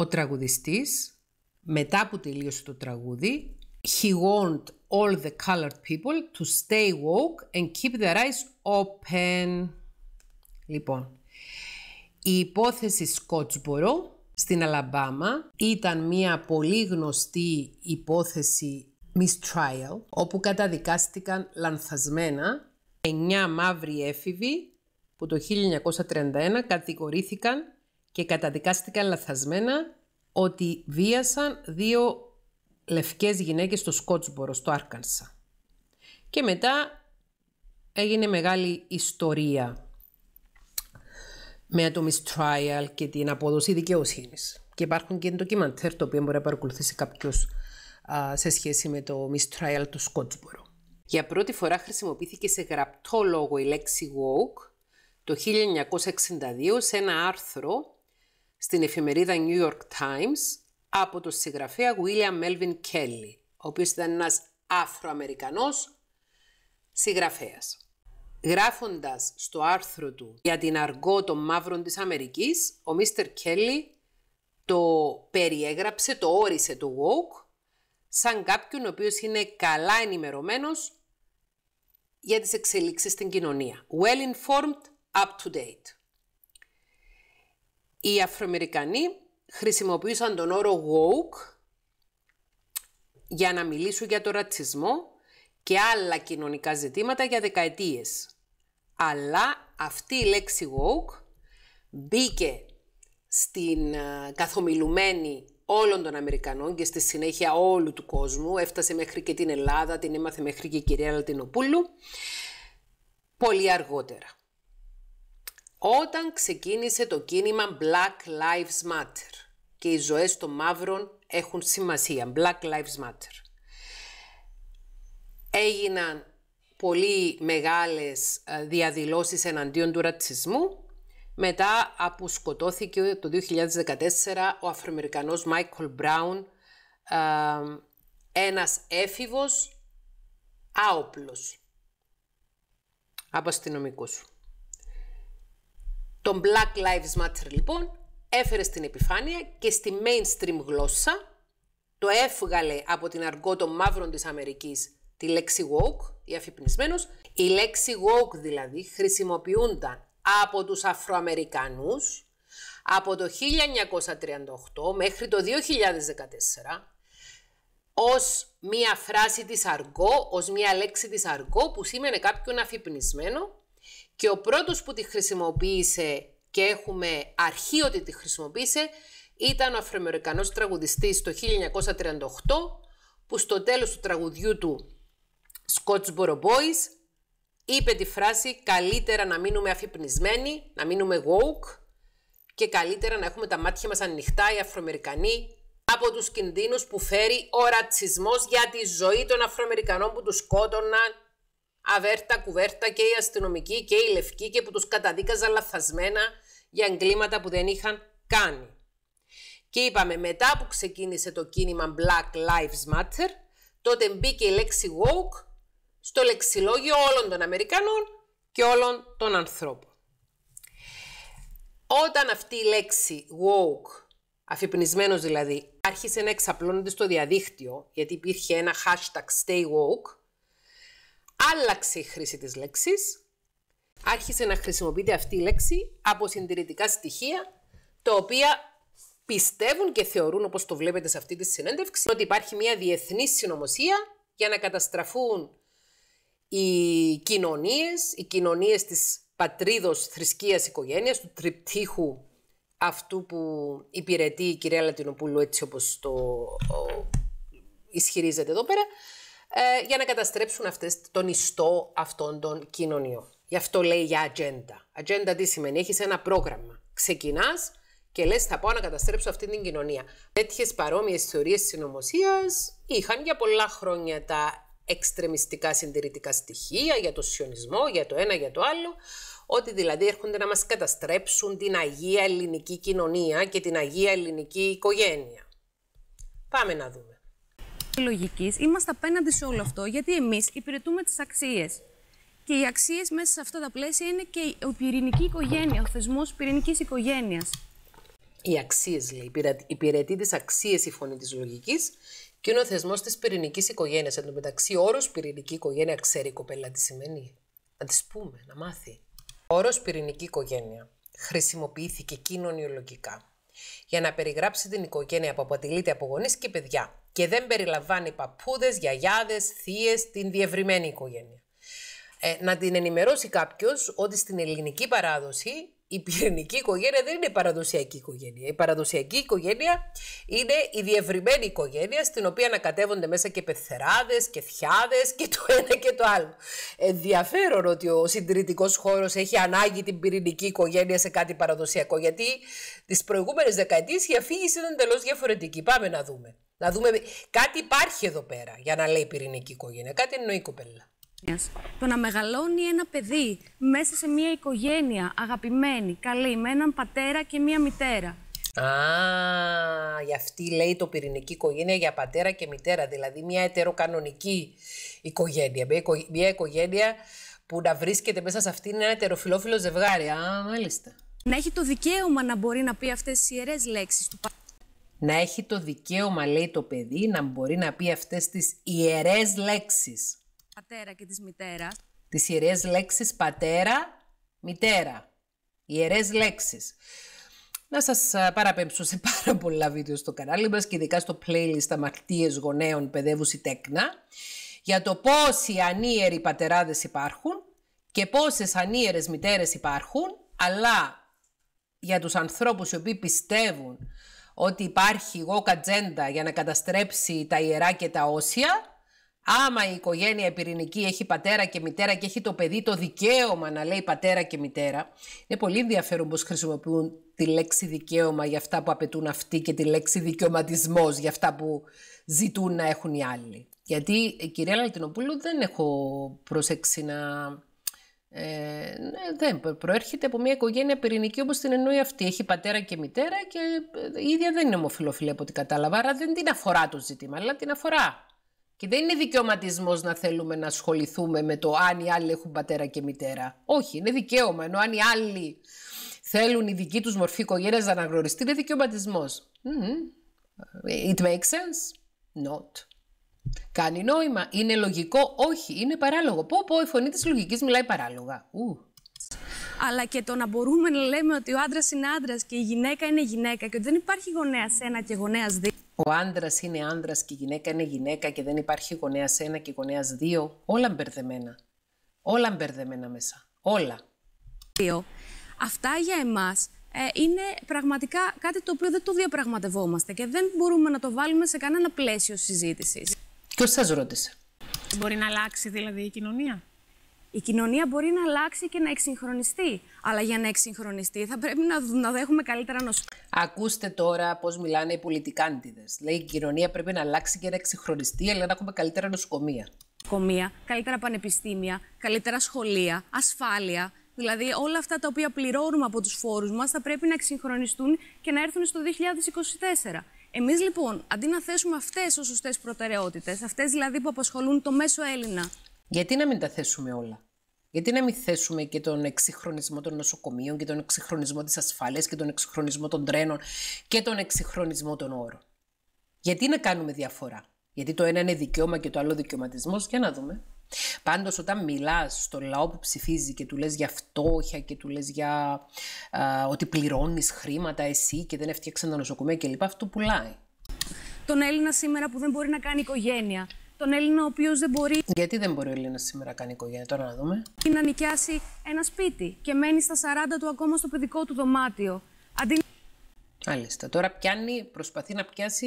ο τραγουδιστής, μετά που τελείωσε το τραγούδι, he warned all the colored people to stay woke and keep their eyes open. Λοιπόν, η υπόθεση Σκότσμπορο στην Αλαμπάμα ήταν μια πολύ γνωστή υπόθεση mistrial, όπου καταδικάστηκαν λανθασμένα 9 μαύροι έφηβοι που το 1931 κατηγορήθηκαν και καταδικάστηκαν λαθασμένα ότι βίασαν δύο λευκές γυναίκες στο Σκότσμπορο, στο Άρκανσα. Και μετά έγινε μεγάλη ιστορία με το trial και την απόδοση δικαιοσύνης. Και υπάρχουν και ντοκιμαντέρ το οποίο μπορεί να παρακολουθήσει κάποιος σε σχέση με το mistrial του Σκότσμπορο. Για πρώτη φορά χρησιμοποιήθηκε σε γραπτό λόγο η λέξη woke το 1962 σε ένα άρθρο στην εφημερίδα New York Times από τον συγγραφέα William Melvin Kelly, ο οποίος ήταν ένας Αφροαμερικανός συγγραφέας. Γράφοντας στο άρθρο του για την αργό των μαύρων της Αμερικής, ο Μίστερ Kelly το περιέγραψε, το όρισε το woke, σαν κάποιον ο οποίος είναι καλά ενημερωμένος για τις εξελίξεις στην κοινωνία. Well informed, up to date. Οι Αφροαμερικανοί χρησιμοποίησαν τον όρο woke για να μιλήσουν για τον ρατσισμό και άλλα κοινωνικά ζητήματα για δεκαετίες. Αλλά αυτή η λέξη woke μπήκε στην ε, καθομιλουμένη όλων των Αμερικανών και στη συνέχεια όλου του κόσμου. Έφτασε μέχρι και την Ελλάδα, την έμαθε μέχρι και η κυρία Λατινοπούλου πολύ αργότερα όταν ξεκίνησε το κίνημα Black Lives Matter και οι ζωές των μαύρων έχουν σημασία, Black Lives Matter. Έγιναν πολύ μεγάλες ε, διαδηλώσεις εναντίον του ρατσισμού. Μετά από σκοτώθηκε το 2014 ο Αφροαμερικανός Μάικλ Μπράουν, ένας έφηβος άοπλος από αστυνομικούς. Τον Black Lives Matter λοιπόν έφερε στην επιφάνεια και στη mainstream γλώσσα, το έφγαλε από την αργό των μαύρων της Αμερικής τη λέξη woke, η αφυπνισμένος. Η λέξη woke δηλαδή χρησιμοποιούνταν από τους Αφροαμερικανούς από το 1938 μέχρι το 2014 ως μία φράση της αργό, ως μία λέξη της αργό που σήμαινε κάποιον αφυπνισμένο και ο πρώτος που τη χρησιμοποίησε και έχουμε αρχή ότι τη χρησιμοποίησε ήταν ο Αφροαμερικανός τραγουδιστής το 1938 που στο τέλος του τραγουδιού του Scottsboro Boys είπε τη φράση «Καλύτερα να μείνουμε αφυπνισμένοι, να μείνουμε woke και καλύτερα να έχουμε τα μάτια μας ανοιχτά οι Αφροαμερικανοί από τους κινδύνους που φέρει ο ρατσισμός για τη ζωή των Αφροαμερικανών που τους σκότωναν αβέρτα, κουβέρτα και οι αστυνομικοί και οι λευκοί και που τους καταδίκαζαν λαθασμένα για εγκλήματα που δεν είχαν κάνει. Και είπαμε μετά που ξεκίνησε το κίνημα Black Lives Matter, τότε μπήκε η λέξη woke στο λεξιλόγιο όλων των Αμερικανών και όλων των ανθρώπων. Όταν αυτή η λέξη woke, αφυπνισμένος δηλαδή, άρχισε να εξαπλώνεται στο διαδίκτυο, γιατί υπήρχε ένα hashtag stay woke, άλλαξε η χρήση της λέξης, άρχισε να χρησιμοποιείται αυτή η λέξη από συντηρητικά στοιχεία, τα οποία πιστεύουν και θεωρούν, όπως το βλέπετε σε αυτή τη συνέντευξη, ότι υπάρχει μια διεθνή συνωμοσία για να καταστραφούν οι κοινωνίες, οι κοινωνίες της πατρίδος, θρησκείας, οικογένειας, του τριπτύχου αυτού που υπηρετεί η κυρία Λατινοπούλου έτσι όπως το ισχυρίζεται εδώ πέρα, ε, για να καταστρέψουν αυτές, τον ιστό αυτών των κοινωνιών. Γι' αυτό λέει για ατζέντα. Ατζέντα τι σημαίνει, έχεις ένα πρόγραμμα. Ξεκινάς και λες θα πάω να καταστρέψω αυτή την κοινωνία. Τέτοιες παρόμοιες θεωρίες συνωμοσίας είχαν για πολλά χρόνια τα εξτρεμιστικά συντηρητικά στοιχεία για το σιωνισμό, για το ένα, για το άλλο, ότι δηλαδή έρχονται να μας καταστρέψουν την Αγία Ελληνική Κοινωνία και την Αγία Ελληνική Οικογένεια. Πάμε να δούμε λογικής, είμαστε απέναντι σε όλο αυτό, γιατί εμείς υπηρετούμε τις αξίες. Και οι αξίες μέσα σε αυτά τα πλαίσια είναι και η πυρηνική οικογένεια, ο θεσμός πυρηνικής οικογένειας. Οι αξίες, λέει. Υπηρετεί τις αξίες η φωνή της λογικής και είναι ο θεσμός της πυρηνικής οικογένειας. Εν τω μεταξύ, όρος πυρηνική οικογένεια ξέρει η κοπέλα τι σημαίνει. Να της πούμε, να μάθει. Ο όρος πυρηνική οικογένεια χρησιμοποιήθηκε κοινωνιολογικά για να περιγράψει την οικογένεια που αποτελείται από γονείς και παιδιά και δεν περιλαμβάνει παππούδες, γιαγιάδες, θείες, την διευρυμένη οικογένεια. Ε, να την ενημερώσει κάποιος ότι στην ελληνική παράδοση η πυρηνική οικογένεια δεν είναι παραδοσιακή οικογένεια. Η παραδοσιακή οικογένεια είναι η διευρυμένη οικογένεια στην οποία ανακατεύονται μέσα και πεθεράδες και θιάδες και το ένα και το άλλο. Ενδιαφέρον ότι ο συντηρητικός χώρος έχει ανάγκη την πυρηνική οικογένεια σε κάτι παραδοσιακό γιατί τις προηγούμενες δεκαετίες η αφήγηση ήταν εντελώς διαφορετική. Πάμε να δούμε. Να δούμε. Κάτι υπάρχει εδώ πέρα για να λέει πυρηνική οικογένεια. Κάτι εννοεί η κοπέλα. Το να μεγαλώνει ένα παιδί μέσα σε μια οικογένεια αγαπημένη, καλή, με έναν πατέρα και μια μητέρα. Α, για αυτή λέει το πυρηνική οικογένεια για πατέρα και μητέρα, δηλαδή μια ετεροκανονική οικογένεια. Μια, οικογένεια που να βρίσκεται μέσα σε αυτήν ένα ετεροφιλόφιλο ζευγάρι. Α, μάλιστα. Να έχει το δικαίωμα να μπορεί να πει αυτές τις ιερές λέξεις του πατέρα να έχει το δικαίωμα, λέει το παιδί, να μπορεί να πει αυτές τις ιερές λέξεις. Πατέρα και της μητέρας. Τις ιερές λέξεις πατέρα, μητέρα. Ιερές λέξεις. Να σας παραπέμψω σε πάρα πολλά βίντεο στο κανάλι μας και ειδικά στο playlist «Αμαρτίες γονέων παιδεύουση τέκνα» για το πόσοι ανίεροι πατεράδες υπάρχουν και πόσες ανίερες μητέρες υπάρχουν, αλλά για τους ανθρώπους οι οποίοι πιστεύουν ότι υπάρχει γόκα κατζέντα για να καταστρέψει τα ιερά και τα όσια, άμα η οικογένεια πυρηνική έχει πατέρα και μητέρα και έχει το παιδί το δικαίωμα να λέει πατέρα και μητέρα, είναι πολύ ενδιαφέρον πώς χρησιμοποιούν τη λέξη δικαίωμα για αυτά που απαιτούν αυτοί και τη λέξη δικαιωματισμός για αυτά που ζητούν να έχουν οι άλλοι. Γιατί, ε, κυρία Λαλτινοπούλου, δεν έχω προσέξει να ε, ναι, δεν προέρχεται από μια οικογένεια πυρηνική όπως την εννοεί αυτή. Έχει πατέρα και μητέρα και ε, η ίδια δεν είναι ομοφιλοφιλή από ό,τι κατάλαβα. Άρα δεν την αφορά το ζήτημα, αλλά την αφορά. Και δεν είναι δικαιωματισμός να θέλουμε να ασχοληθούμε με το αν οι άλλοι έχουν πατέρα και μητέρα. Όχι, είναι δικαίωμα. Ενώ αν οι άλλοι θέλουν η δική τους μορφή οικογένειας να αναγνωριστεί, είναι ε, It makes sense. Not. Κάνει νόημα. Είναι λογικό. Όχι, είναι παράλογο. Πω, πω, η φωνή της λογικής μιλάει παράλογα. Ου. Αλλά και το να μπορούμε να λέμε ότι ο άντρας είναι άντρας και η γυναίκα είναι γυναίκα και ότι δεν υπάρχει γονέας ένα και γονέας δύο. Ο άντρας είναι άντρας και η γυναίκα είναι γυναίκα και δεν υπάρχει γονέας ένα και γονέας δύο. Όλα μπερδεμένα. Όλα μπερδεμένα μέσα. Όλα. Αυτά για εμάς ε, είναι πραγματικά κάτι το οποίο δεν το διαπραγματευόμαστε και δεν μπορούμε να το βάλουμε σε κανένα πλαίσιο συζήτησης. Ποιος σας ρώτησε. Μπορεί να αλλάξει δηλαδή η κοινωνία. Η κοινωνία μπορεί να αλλάξει και να εξυγχρονιστεί. Αλλά για να εξυγχρονιστεί θα πρέπει να, να έχουμε καλύτερα νοσοκομεία. Ακούστε τώρα πώς μιλάνε οι πολιτικάντιδες. Λέει η κοινωνία πρέπει να αλλάξει και να εξυγχρονιστεί, αλλά να έχουμε καλύτερα νοσοκομεία. Νοσοκομεία, καλύτερα πανεπιστήμια, καλύτερα σχολεία, ασφάλεια. Δηλαδή όλα αυτά τα οποία πληρώνουμε από τους φόρους μας θα πρέπει να εξυγχρονιστούν και να έρθουν στο 2024. Εμείς λοιπόν, αντί να θέσουμε αυτές ως σωστές προτεραιότητες, αυτές δηλαδή που απασχολούν το μέσο Έλληνα. Γιατί να μην τα θέσουμε όλα. Γιατί να μην θέσουμε και τον εξυγχρονισμό των νοσοκομείων και τον εξυγχρονισμό της ασφάλειας και τον εξυγχρονισμό των τρένων και τον εξυγχρονισμό των όρων. Γιατί να κάνουμε διαφορά. Γιατί το ένα είναι δικαίωμα και το άλλο δικαιωματισμός. Για να δούμε. Πάντως όταν μιλάς στο λαό που ψηφίζει και του λες για φτώχεια και του λες για α, ότι πληρώνεις χρήματα εσύ και δεν έφτιαξαν τα νοσοκομεία κλπ. Αυτό πουλάει. Τον Έλληνα σήμερα που δεν μπορεί να κάνει οικογένεια. Τον Έλληνα ο οποίος δεν μπορεί. Γιατί δεν μπορεί ο Έλληνας σήμερα να κάνει οικογένεια, τώρα να δούμε. Να νοικιάσει ένα σπίτι και μένει στα 40 του ακόμα στο παιδικό του δωμάτιο. Αντί... Μάλιστα. Τώρα πιάνει, προσπαθεί να πιάσει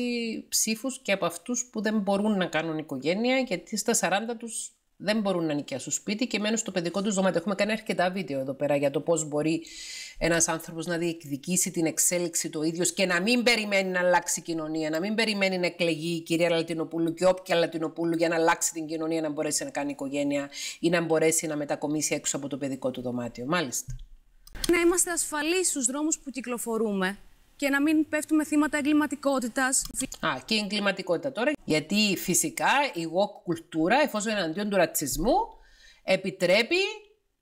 ψήφους και από αυτούς που δεν μπορούν να κάνουν οικογένεια, γιατί στα 40 τους δεν μπορούν να νοικιάσουν σπίτι και μένουν στο παιδικό τους δωμάτιο. Έχουμε κάνει αρκετά βίντεο εδώ πέρα για το πώς μπορεί ένας άνθρωπος να διεκδικήσει την εξέλιξη του ίδιος και να μην περιμένει να αλλάξει η κοινωνία, να μην περιμένει να εκλεγεί η κυρία Λατινοπούλου και όποια Λατινοπούλου για να αλλάξει την κοινωνία, να μπορέσει να κάνει οικογένεια ή να μπορέσει να μετακομίσει έξω από το παιδικό του δωμάτιο. Μάλιστα. Να είμαστε ασφαλείς στους δρόμους που κυκλοφορούμε και να μην πέφτουμε θύματα εγκληματικότητας. Α, και εγκληματικότητα τώρα. Γιατί φυσικά η woke κουλτούρα, εφόσον εναντίον του ρατσισμού, επιτρέπει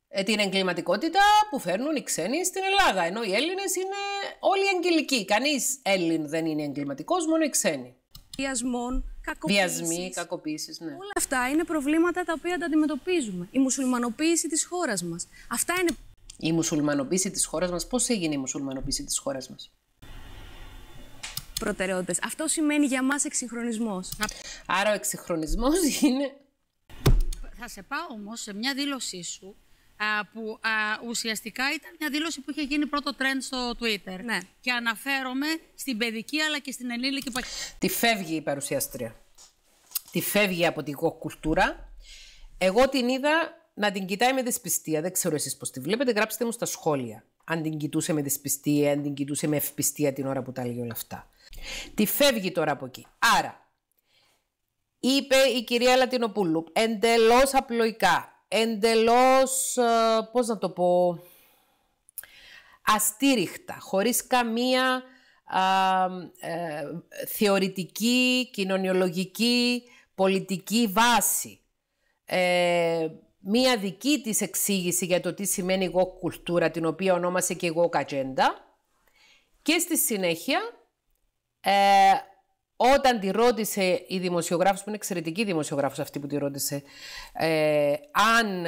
ε, την εγκληματικότητα που φέρνουν οι ξένοι στην Ελλάδα. Ενώ οι Έλληνες είναι όλοι αγγελικοί. Κανείς Έλλην δεν είναι εγκληματικός, μόνο οι ξένοι. Βιασμών, Βιασμοί, κακοποίησει. ναι. Όλα αυτά είναι προβλήματα τα οποία τα αντιμετωπίζουμε. Η μουσουλμανοποίηση της χώρας μας. Αυτά είναι... Η μουσουλμανοποίηση της χώρας μας πώς έγινε η μουσουλμανοποίηση της χώρας μας. Αυτό σημαίνει για μας εξυγχρονισμός. Άρα ο εξυγχρονισμός είναι. Θα σε πάω όμως σε μια δήλωσή σου που α, ουσιαστικά ήταν μια δήλωση που είχε γίνει πρώτο trend στο Twitter. Ναι. Και αναφέρομαι στην παιδική αλλά και στην ενήλικη παχυσαρκία. Τη φεύγει η παρουσιάστρια. Τη φεύγει από την κουλτούρα. Εγώ την είδα να την κοιτάει με δυσπιστία. Δεν ξέρω εσείς πώς τη βλέπετε. Γράψτε μου στα σχόλια. Αν την κοιτούσε με δυσπιστία, αν την κοιτούσε με ευπιστία την ώρα που τα λέγει όλα αυτά. Τη φεύγει τώρα από εκεί. Άρα, είπε η κυρία Λατινοπούλου, εντελώς απλοϊκά, εντελώς, ε, πώς να το πω, αστήριχτα, χωρίς καμία α, ε, θεωρητική, κοινωνιολογική, πολιτική βάση. Ε, μία δική της εξήγηση για το τι σημαίνει εγώ κουλτούρα, την οποία ονόμασε και εγώ κατζέντα. Και στη συνέχεια ε, όταν τη ρώτησε η δημοσιογράφος, που είναι εξαιρετική δημοσιογράφος αυτή που τη ρώτησε, ε, αν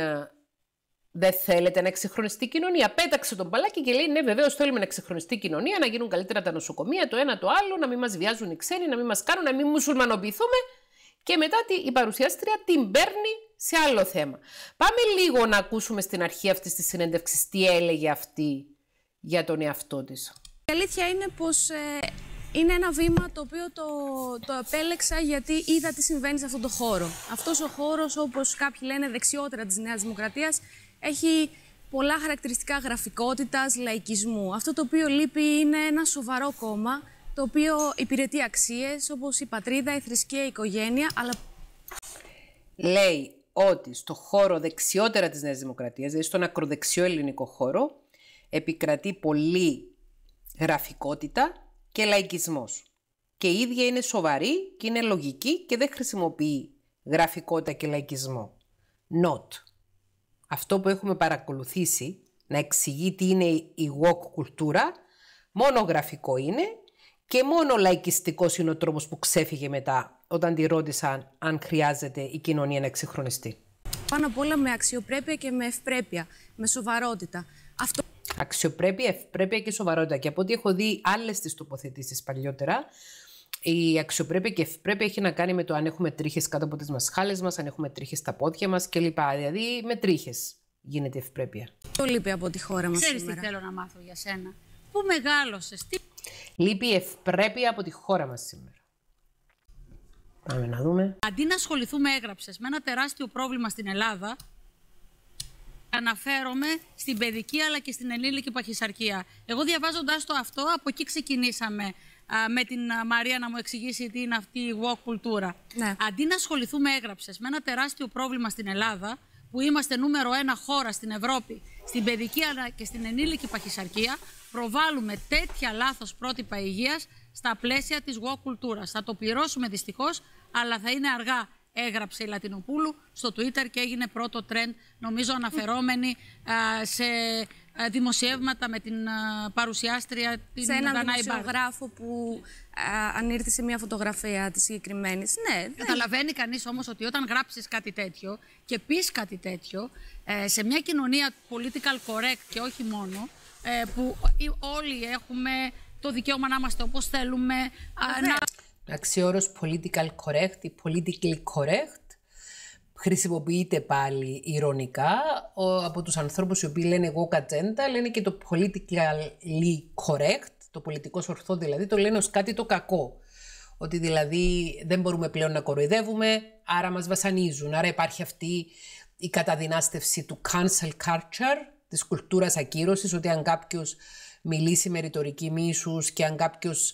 δεν θέλετε να εξυγχρονιστεί η κοινωνία. Πέταξε τον παλάκι και λέει: Ναι, βεβαίως θέλουμε να εξυγχρονιστεί η κοινωνία, να γίνουν καλύτερα τα νοσοκομεία, το ένα το άλλο, να μην μας βιάζουν οι ξένοι, να μην μας κάνουν, να μην μουσουλμανοποιηθούμε. Και μετά η παρουσιάστρια την παίρνει σε άλλο θέμα. Πάμε λίγο να ακούσουμε στην αρχή αυτής της συνέντευξης τι έλεγε αυτή για τον εαυτό της. Η αλήθεια είναι πως ε είναι ένα βήμα το οποίο το, το επέλεξα γιατί είδα τι συμβαίνει σε αυτόν τον χώρο. Αυτός ο χώρος όπως κάποιοι λένε δεξιότερα της Νέας Δημοκρατίας έχει πολλά χαρακτηριστικά γραφικότητας, λαϊκισμού. Αυτό το οποίο λείπει είναι ένα σοβαρό κόμμα, το οποίο υπηρετεί αξίες, όπως η πατρίδα, η θρησκεία, η οικογένεια, αλλά... Λέει ότι στο χώρο δεξιότερα της Νέας Δημοκρατίας, δηλαδή στον ακροδεξιό ελληνικό χώρο, επικρατεί πολύ γραφικότητα και λαϊκισμός. Και η ίδια είναι σοβαρή και είναι λογική και δεν χρησιμοποιεί γραφικότητα και λαϊκισμό. Not. Αυτό που έχουμε παρακολουθήσει να εξηγεί τι είναι η woke κουλτούρα, μόνο γραφικό είναι και μόνο λαϊκιστικός είναι ο τρόπος που ξέφυγε μετά, όταν τη ρώτησαν αν χρειάζεται η κοινωνία να εξυγχρονιστεί. Πάνω απ' όλα με αξιοπρέπεια και με ευπρέπεια, με σοβαρότητα. Αυτό αξιοπρέπεια, ευπρέπεια και σοβαρότητα. Και από ό,τι έχω δει άλλες τις τοποθετήσεις παλιότερα, η αξιοπρέπεια και ευπρέπεια έχει να κάνει με το αν έχουμε τρίχες κάτω από τις μασχάλε μας, αν έχουμε τρίχες στα πόδια μας κλπ. Δηλαδή με τρίχες γίνεται ευπρέπεια. Το λείπει από τη χώρα μας. Ξέρεις τι θέλω να μάθω για σένα. Πού μεγάλωσες, τι. Λείπει ευπρέπεια από τη χώρα μας σήμερα. Πάμε να δούμε. Αντί να ασχοληθούμε, έγραψες με ένα τεράστιο πρόβλημα στην Ελλάδα αναφέρομαι στην παιδική αλλά και στην ενήλικη παχυσαρκία. Εγώ διαβάζοντα το αυτό, από εκεί ξεκινήσαμε με την Μαρία να μου εξηγήσει τι είναι αυτή η walk κουλτούρα. Ναι. Αντί να ασχοληθούμε έγραψες με ένα τεράστιο πρόβλημα στην Ελλάδα, που είμαστε νούμερο ένα χώρα στην Ευρώπη, στην παιδική αλλά και στην ενήλικη παχυσαρκία, προβάλλουμε τέτοια λάθος πρότυπα υγείας στα πλαίσια της walk Κουλτούρας. Θα το πληρώσουμε δυστυχώς, αλλά θα είναι αργά έγραψε η Λατινοπούλου στο Twitter και έγινε πρώτο τρέντ, νομίζω αναφερόμενη σε δημοσιεύματα με την παρουσιάστρια την Σε έναν δημοσιογράφο που ανήρτησε ανήρθησε μια φωτογραφία της συγκεκριμένης. Ναι, Καταλαβαίνει κανείς όμως ότι όταν γράψεις κάτι τέτοιο και πεις κάτι τέτοιο ε, σε μια κοινωνία political correct και όχι μόνο, ε, που ε, όλοι έχουμε το δικαίωμα να είμαστε όπως θέλουμε, Αξιόρος political correct ή politically correct χρησιμοποιείται πάλι ηρωνικά από τους ανθρώπους οι οποίοι λένε εγώ κατζέντα, λένε και το politically correct, το πολιτικό σορθό δηλαδή, το λένε ως κάτι το κακό. Ότι δηλαδή δεν μπορούμε πλέον να κοροϊδεύουμε, άρα μας βασανίζουν. Άρα υπάρχει αυτή η καταδυνάστευση του cancel culture, της κουλτούρας ακύρωσης, ότι αν κάποιος μιλήσει με ρητορική μίσους και αν κάποιος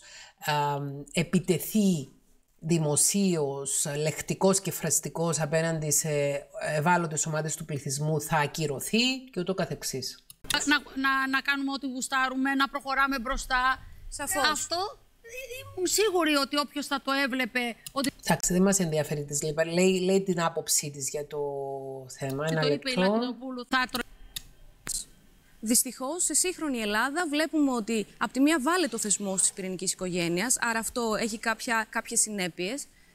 επιτεθεί δημοσίως, λεκτικός και φραστικός απέναντι σε ευάλωτες ομάδες του πληθυσμού θα ακυρωθεί και ούτω καθεξής. Να, να, να κάνουμε ό,τι γουστάρουμε, να προχωράμε μπροστά. Σαφώς. Αυτό ε, ε, ήμουν σίγουρη ότι όποιος θα το έβλεπε... Ότι... Εντάξει, δεν μας ενδιαφέρει της Λέει, την άποψή της για το θέμα. Και Ένα το λεπτό. Δυστυχώς, σε σύγχρονη Ελλάδα βλέπουμε ότι από τη μία βάλε το θεσμό της πυρηνικής οικογένειας, άρα αυτό έχει κάποιες συνέπειες.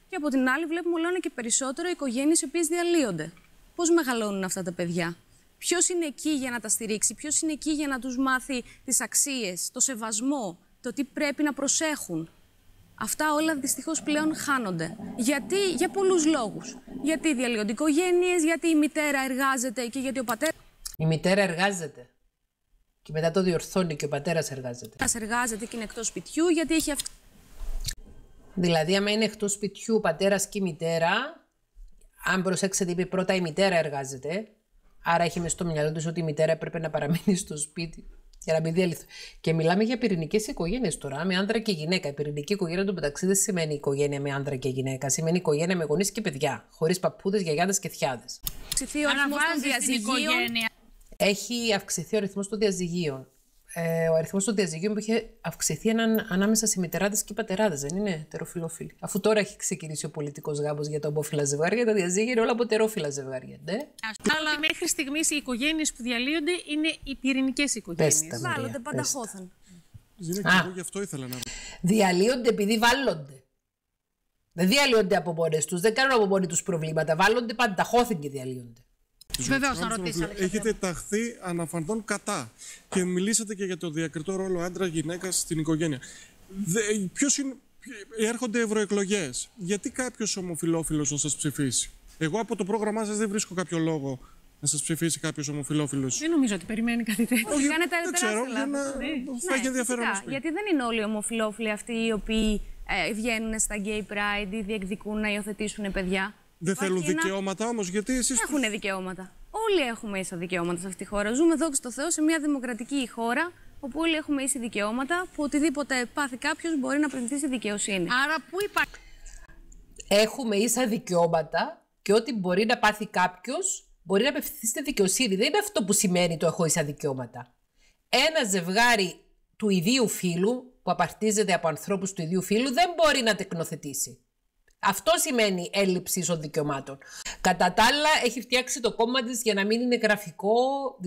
Και από την άλλη, βλέπουμε όλο και περισσότερο οικογένειες οι οποίες διαλύονται. Πώς μεγαλώνουν αυτά τα παιδιά, Ποιος είναι εκεί για να τα στηρίξει, Ποιος είναι εκεί για να τους μάθει τις αξίες, το σεβασμό, το τι πρέπει να προσέχουν. Αυτά όλα δυστυχώς πλέον χάνονται. Γιατί, για πολλούς λόγους. Γιατί διαλύονται οικογένειες, γιατί η μητέρα εργάζεται και γιατί ο πατέρας. Η μητέρα εργάζεται. Και μετά το διορθώνει και ο πατέρας εργάζεται. Πατέρα εργάζεται και είναι εκτός σπιτιού γιατί έχει αυτή. Δηλαδή, άμα είναι εκτός σπιτιού πατέρας και η μητέρα, αν προσέξετε, είπε πρώτα η μητέρα εργάζεται. Άρα έχει μες στο μυαλό τους ότι η μητέρα έπρεπε να παραμείνει στο σπίτι για να μην διαλυθεί. Και μιλάμε για πυρηνικές οικογένειες τώρα, με άντρα και γυναίκα. Η πυρηνική οικογένεια του μεταξύ δεν σημαίνει οικογένεια με άντρα και γυναίκα. Σημαίνει οικογένεια με γονείς και παιδιά, χωρίς παππούδες, γιαγιάδες και θιάδε. Αναβάζει την οικογένεια έχει αυξηθεί ο αριθμό των διαζυγίων. Ε, ο αριθμός των διαζυγίων που είχε αυξηθεί έναν, ανάμεσα σε μητεράδες και πατεράδες, δεν είναι τεροφιλόφιλοι. Αφού τώρα έχει ξεκινήσει ο πολιτικός γάμο για τα ομόφυλα ζευγάρια, τα διαζύγια είναι όλα από τερόφιλα ζευγάρια. Ναι. Αλλά μέχρι στιγμής οι οικογένειες που διαλύονται είναι οι πυρηνικές οικογένειες. Βάλλονται πάντα χώθαν. και εγώ γι' αυτό ήθελα να. Διαλύονται επειδή βάλλονται. Δεν διαλύονται από μόνες τους, δεν κάνουν από μόνοι τους προβλήματα. Βάλλονται πάντα, χώθηκαν και διαλύονται. Βεβαίω, να ρωτήσω. Έχετε ταχθεί αναφανδόν κατά και μιλήσατε και για το διακριτό ρόλο άντρα-γυναίκα στην οικογένεια. Ποιος είναι. Έρχονται ευρωεκλογές. Γιατί κάποιος ομοφυλόφιλο να σας ψηφίσει. Εγώ από το πρόγραμμά σας δεν βρίσκω κάποιο λόγο να σας ψηφίσει κάποιος ομοφυλόφιλο. Δεν νομίζω ότι περιμένει κάτι τέτοιο. Όχι, δεν ξέρω. Για Θα έχει ναι, ενδιαφέρον Γιατί δεν είναι όλοι οι ομοφυλόφιλοι αυτοί οι οποίοι ε, βγαίνουν στα gay pride ή διεκδικούν να υιοθετήσουν παιδιά. Δεν θέλουν δικαιώματα όμως, γιατί εσείς. Έχουν δικαιώματα. Όλοι έχουμε ίσα δικαιώματα σε αυτή τη χώρα. Ζούμε, δόξα τω Θεώ, σε μια δημοκρατική χώρα όπου όλοι έχουμε ίσα δικαιώματα, που οτιδήποτε πάθει κάποιος μπορεί να απευθυνθεί στη δικαιοσύνη. Άρα, πού υπάρχει. Έχουμε ίσα δικαιώματα και ό,τι μπορεί να πάθει κάποιος μπορεί να απευθυνθεί στη δικαιοσύνη. Δεν είναι αυτό που σημαίνει το έχω ίσα δικαιώματα. Ένα ζευγάρι του ιδίου φύλου που απαρτίζεται από ανθρώπους του ιδίου φύλου δεν μπορεί να παθει καποιο μπορει να απευθυνθει στη δικαιοσυνη δεν ειναι αυτο που σημαινει το εχω ισα δικαιωματα ενα ζευγαρι του ιδιου φίλου που απαρτιζεται απο ανθρωπου του ιδιου φίλου δεν μπορει να τεκνοθετησει αυτό σημαίνει έλλειψη ίσων δικαιωμάτων. Κατά τα άλλα, έχει φτιάξει το κόμμα τη για να μην είναι γραφικό,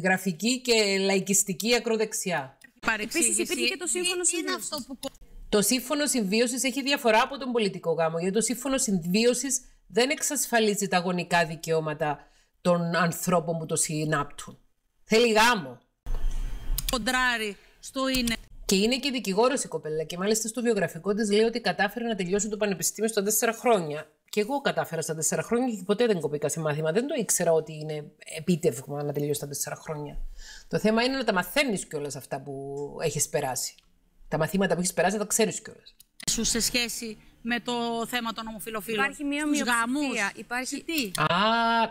γραφική και λαϊκιστική ακροδεξιά. Επίσης, υπήρχε και το σύμφωνο συμβίωση. Το σύμφωνο συμβίωσης έχει διαφορά από τον πολιτικό γάμο, γιατί το σύμφωνο συμβίωσης δεν εξασφαλίζει τα γονικά δικαιώματα των ανθρώπων που το συνάπτουν. Θέλει γάμο. στο είναι. Και είναι και δικηγόρος η κοπέλα. Και μάλιστα στο βιογραφικό της λέει ότι κατάφερε να τελειώσει το πανεπιστήμιο στα τέσσερα χρόνια. Και εγώ κατάφερα στα τέσσερα χρόνια και ποτέ δεν κοπήκα σε μάθημα. Δεν το ήξερα ότι είναι επίτευγμα να τελειώσει τα τέσσερα χρόνια. Το θέμα είναι να τα μαθαίνεις κιόλας αυτά που έχεις περάσει. Τα μαθήματα που έχεις περάσει να τα ξέρεις κιόλας. Σου σε σχέση με το θέμα των ομοφυλοφίλων. Υπάρχει μία μειοψηφία. Υπάρχει... Τι? Α,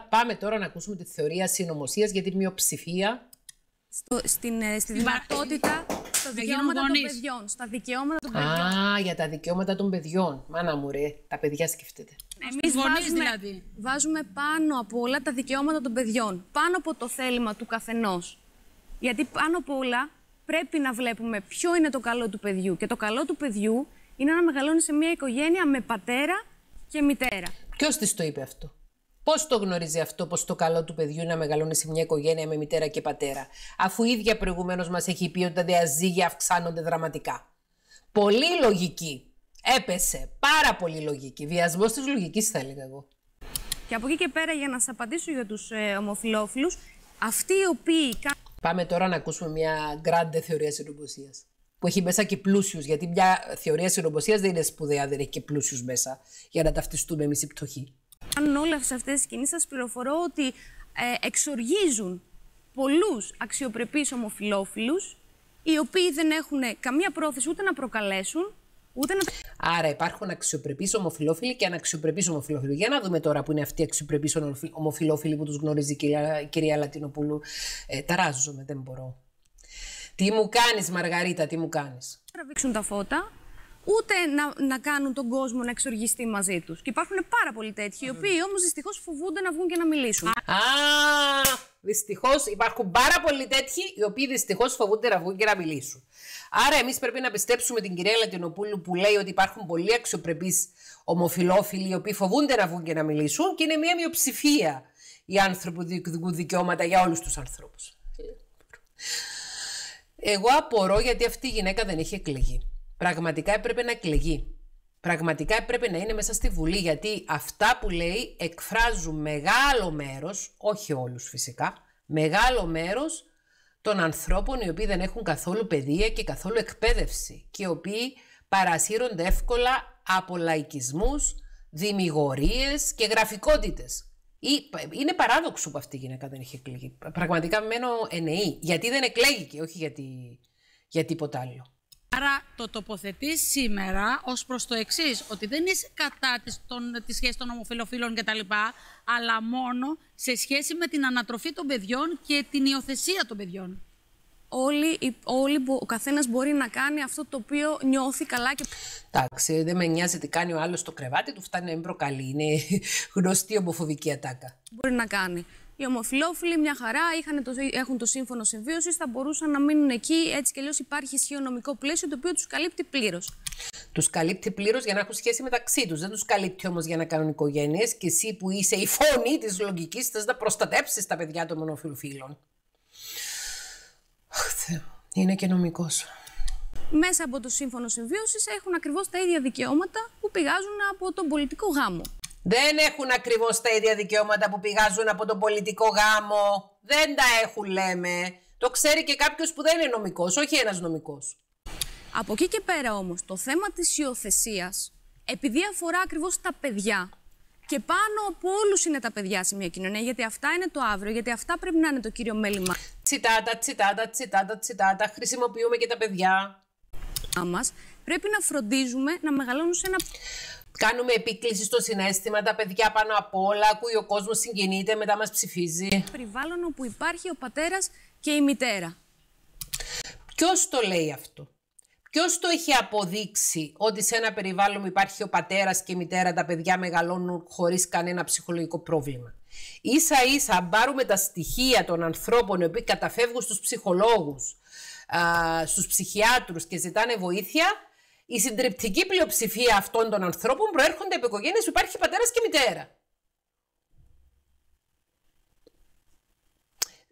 πάμε τώρα να ακούσουμε τη θεωρία συνωμοσίας για τη μειοψηφία. Στο, στην, ε, στη δυνατότητα στα δικαιώματα των παιδιών. Στα δικαιώματα των Α, για τα δικαιώματα των παιδιών. Μάνα μου, ρε. Τα παιδιά σκεφτείτε. Εμείς βάζουμε, δηλαδή. βάζουμε πάνω από όλα τα δικαιώματα των παιδιών. Πάνω από το θέλημα του καθενός. Γιατί πάνω από όλα πρέπει να βλέπουμε ποιο είναι το καλό του παιδιού. Και το καλό του παιδιού είναι να μεγαλώνει σε μια οικογένεια με πατέρα και μητέρα. Ποιος της το είπε αυτό. Πώς το γνωρίζει αυτό, πως το καλό του παιδιού να μεγαλώνει σε μια οικογένεια με μητέρα και πατέρα, αφού η ίδια προηγουμένως μας έχει πει ότι τα διαζύγια αυξάνονται δραματικά. Πολύ λογική. Έπεσε. Πάρα πολύ λογική. Βιασμός της λογικής, θα έλεγα εγώ. Και από εκεί και πέρα, για να σας απαντήσω για τους ε, ομοφυλόφιλους, αυτοί οι οποίοι. Πάμε τώρα να ακούσουμε μια γκράντε θεωρία συνωμοσία. Που έχει μέσα και πλούσιους, γιατί μια θεωρία συνωμοσία δεν είναι σπουδαία, δεν έχει και πλούσιους μέσα για να ταυτιστούμε εμείς οι πτωχοί. Κάνουν όλε αυτές τις κινήσεις. Σας πληροφορώ ότι ε, εξοργίζουν πολλούς αξιοπρεπείς ομοφυλόφιλους, οι οποίοι δεν έχουν καμία πρόθεση ούτε να προκαλέσουν, ούτε να. Άρα υπάρχουν αξιοπρεπείς ομοφυλόφιλοι και αναξιοπρεπείς ομοφυλόφιλοι. Για να δούμε τώρα που είναι αυτοί οι αξιοπρεπείς ομοφυλόφιλοι που τους γνωρίζει η κυρία, κυρία Λατινοπούλου. Ε, ταράζομαι, δεν μπορώ. Τι μου κάνεις, Μαργαρίτα, τι μου κάνεις. Τραβήξουν τα φώτα, ούτε να, να κάνουν τον κόσμο να εξοργιστεί μαζί τους. Και υπάρχουν πάρα πολλοί τέτοιοι, οι οποίοι όμως δυστυχώς φοβούνται να βγουν και να μιλήσουν. Α, δυστυχώς υπάρχουν πάρα πολλοί τέτοιοι, οι οποίοι δυστυχώς φοβούνται να βγουν και να μιλήσουν. Άρα, εμείς πρέπει να πιστέψουμε την κυρία Λατινοπούλου που λέει ότι υπάρχουν πολλοί αξιοπρεπείς ομοφυλόφιλοι, οι οποίοι φοβούνται να βγουν και να μιλήσουν και είναι μια μειοψηφία οι άνθρωποι που διεκδικούν δικαιώματα για όλους τους ανθρώπους. Εγώ απορώ γιατί αυτή η γυναίκα δεν έχει εκλεγεί. Πραγματικά έπρεπε να εκλεγεί. Πραγματικά έπρεπε να είναι μέσα στη Βουλή, γιατί αυτά που λέει εκφράζουν μεγάλο μέρος, όχι όλους φυσικά, μεγάλο μέρος των ανθρώπων οι οποίοι δεν έχουν καθόλου παιδεία και καθόλου εκπαίδευση και οι οποίοι παρασύρονται εύκολα από λαϊκισμούς, και γραφικότητες. Είναι παράδοξο που αυτή η γυναίκα δεν έχει εκλεγεί. Πραγματικά μένω εννοεί. Γιατί δεν εκλέγηκε, όχι γιατί, για τίποτα άλλο. Άρα το τοποθετείς σήμερα ως προς το εξής, ότι δεν είσαι κατά της της σχέσης των ομοφυλοφίλων κτλ., αλλά μόνο σε σχέση με την ανατροφή των παιδιών και την υιοθεσία των παιδιών. Όλοι, όλοι, ο καθένας μπορεί να κάνει αυτό το οποίο νιώθει καλά. Και... Εντάξει, δεν με νοιάζει τι κάνει ο άλλος στο κρεβάτι του, φτάνει να μην προκαλεί. Είναι γνωστή ομοφοβική ατάκα. Μπορεί να κάνει οι ομοφυλόφιλοι μια χαρά είχαν το, έχουν το σύμφωνο συμβίωσης, θα μπορούσαν να μείνουν εκεί. Έτσι κι αλλιώς υπάρχει ισχυρό νομικό πλαίσιο το οποίο τους καλύπτει πλήρως. Τους καλύπτει πλήρως για να έχουν σχέση μεταξύ τους. Δεν τους καλύπτει όμως για να κάνουν οικογένειες. Και εσύ που είσαι η φωνή της λογικής, θες να προστατέψεις τα παιδιά των ομοφυλοφίλων. Αχ, είναι και νομικός. Μέσα από το σύμφωνο συμβίωσης έχουν ακριβώς τα ίδια δικαιώματα που πηγάζουν από τον πολιτικό γάμο. Δεν έχουν ακριβώς τα ίδια δικαιώματα που πηγάζουν από τον πολιτικό γάμο. Δεν τα έχουν λέμε. Το ξέρει και κάποιος που δεν είναι νομικός, όχι ένας νομικός. Από εκεί και πέρα όμως το θέμα της υιοθεσίας, επειδή αφορά ακριβώς τα παιδιά, και πάνω από όλους είναι τα παιδιά σε μια κοινωνία, γιατί αυτά είναι το αύριο, γιατί αυτά πρέπει να είναι το κύριο μέλημα. Τσιτάτα, τσιτάτα, τσιτάτα, τσιτάτα. Χρησιμοποιούμε και τα παιδιά. Μας πρέπει να φροντίζουμε να μεγαλώνουν σε ένα. Κάνουμε επίκληση στο συνέστημα, τα παιδιά πάνω απ' όλα. Ακούει ο κόσμος, συγκινείται, μετά μας ψηφίζει. Περιβάλλον όπου υπάρχει ο πατέρας και η μητέρα. Ποιος το λέει αυτό. Ποιος το έχει αποδείξει ότι σε ένα περιβάλλον υπάρχει ο πατέρας και η μητέρα, τα παιδιά μεγαλώνουν χωρίς κανένα ψυχολογικό πρόβλημα. σα ίσα, αν πάρουμε τα στοιχεία των ανθρώπων οι οποίοι καταφεύγουν στους ψυχολόγους, στους ψυχιάτρους και ζητάνε βοήθεια, η συντριπτική πλειοψηφία αυτών των ανθρώπων προέρχονται από οικογένειες που υπάρχει πατέρας και μητέρα.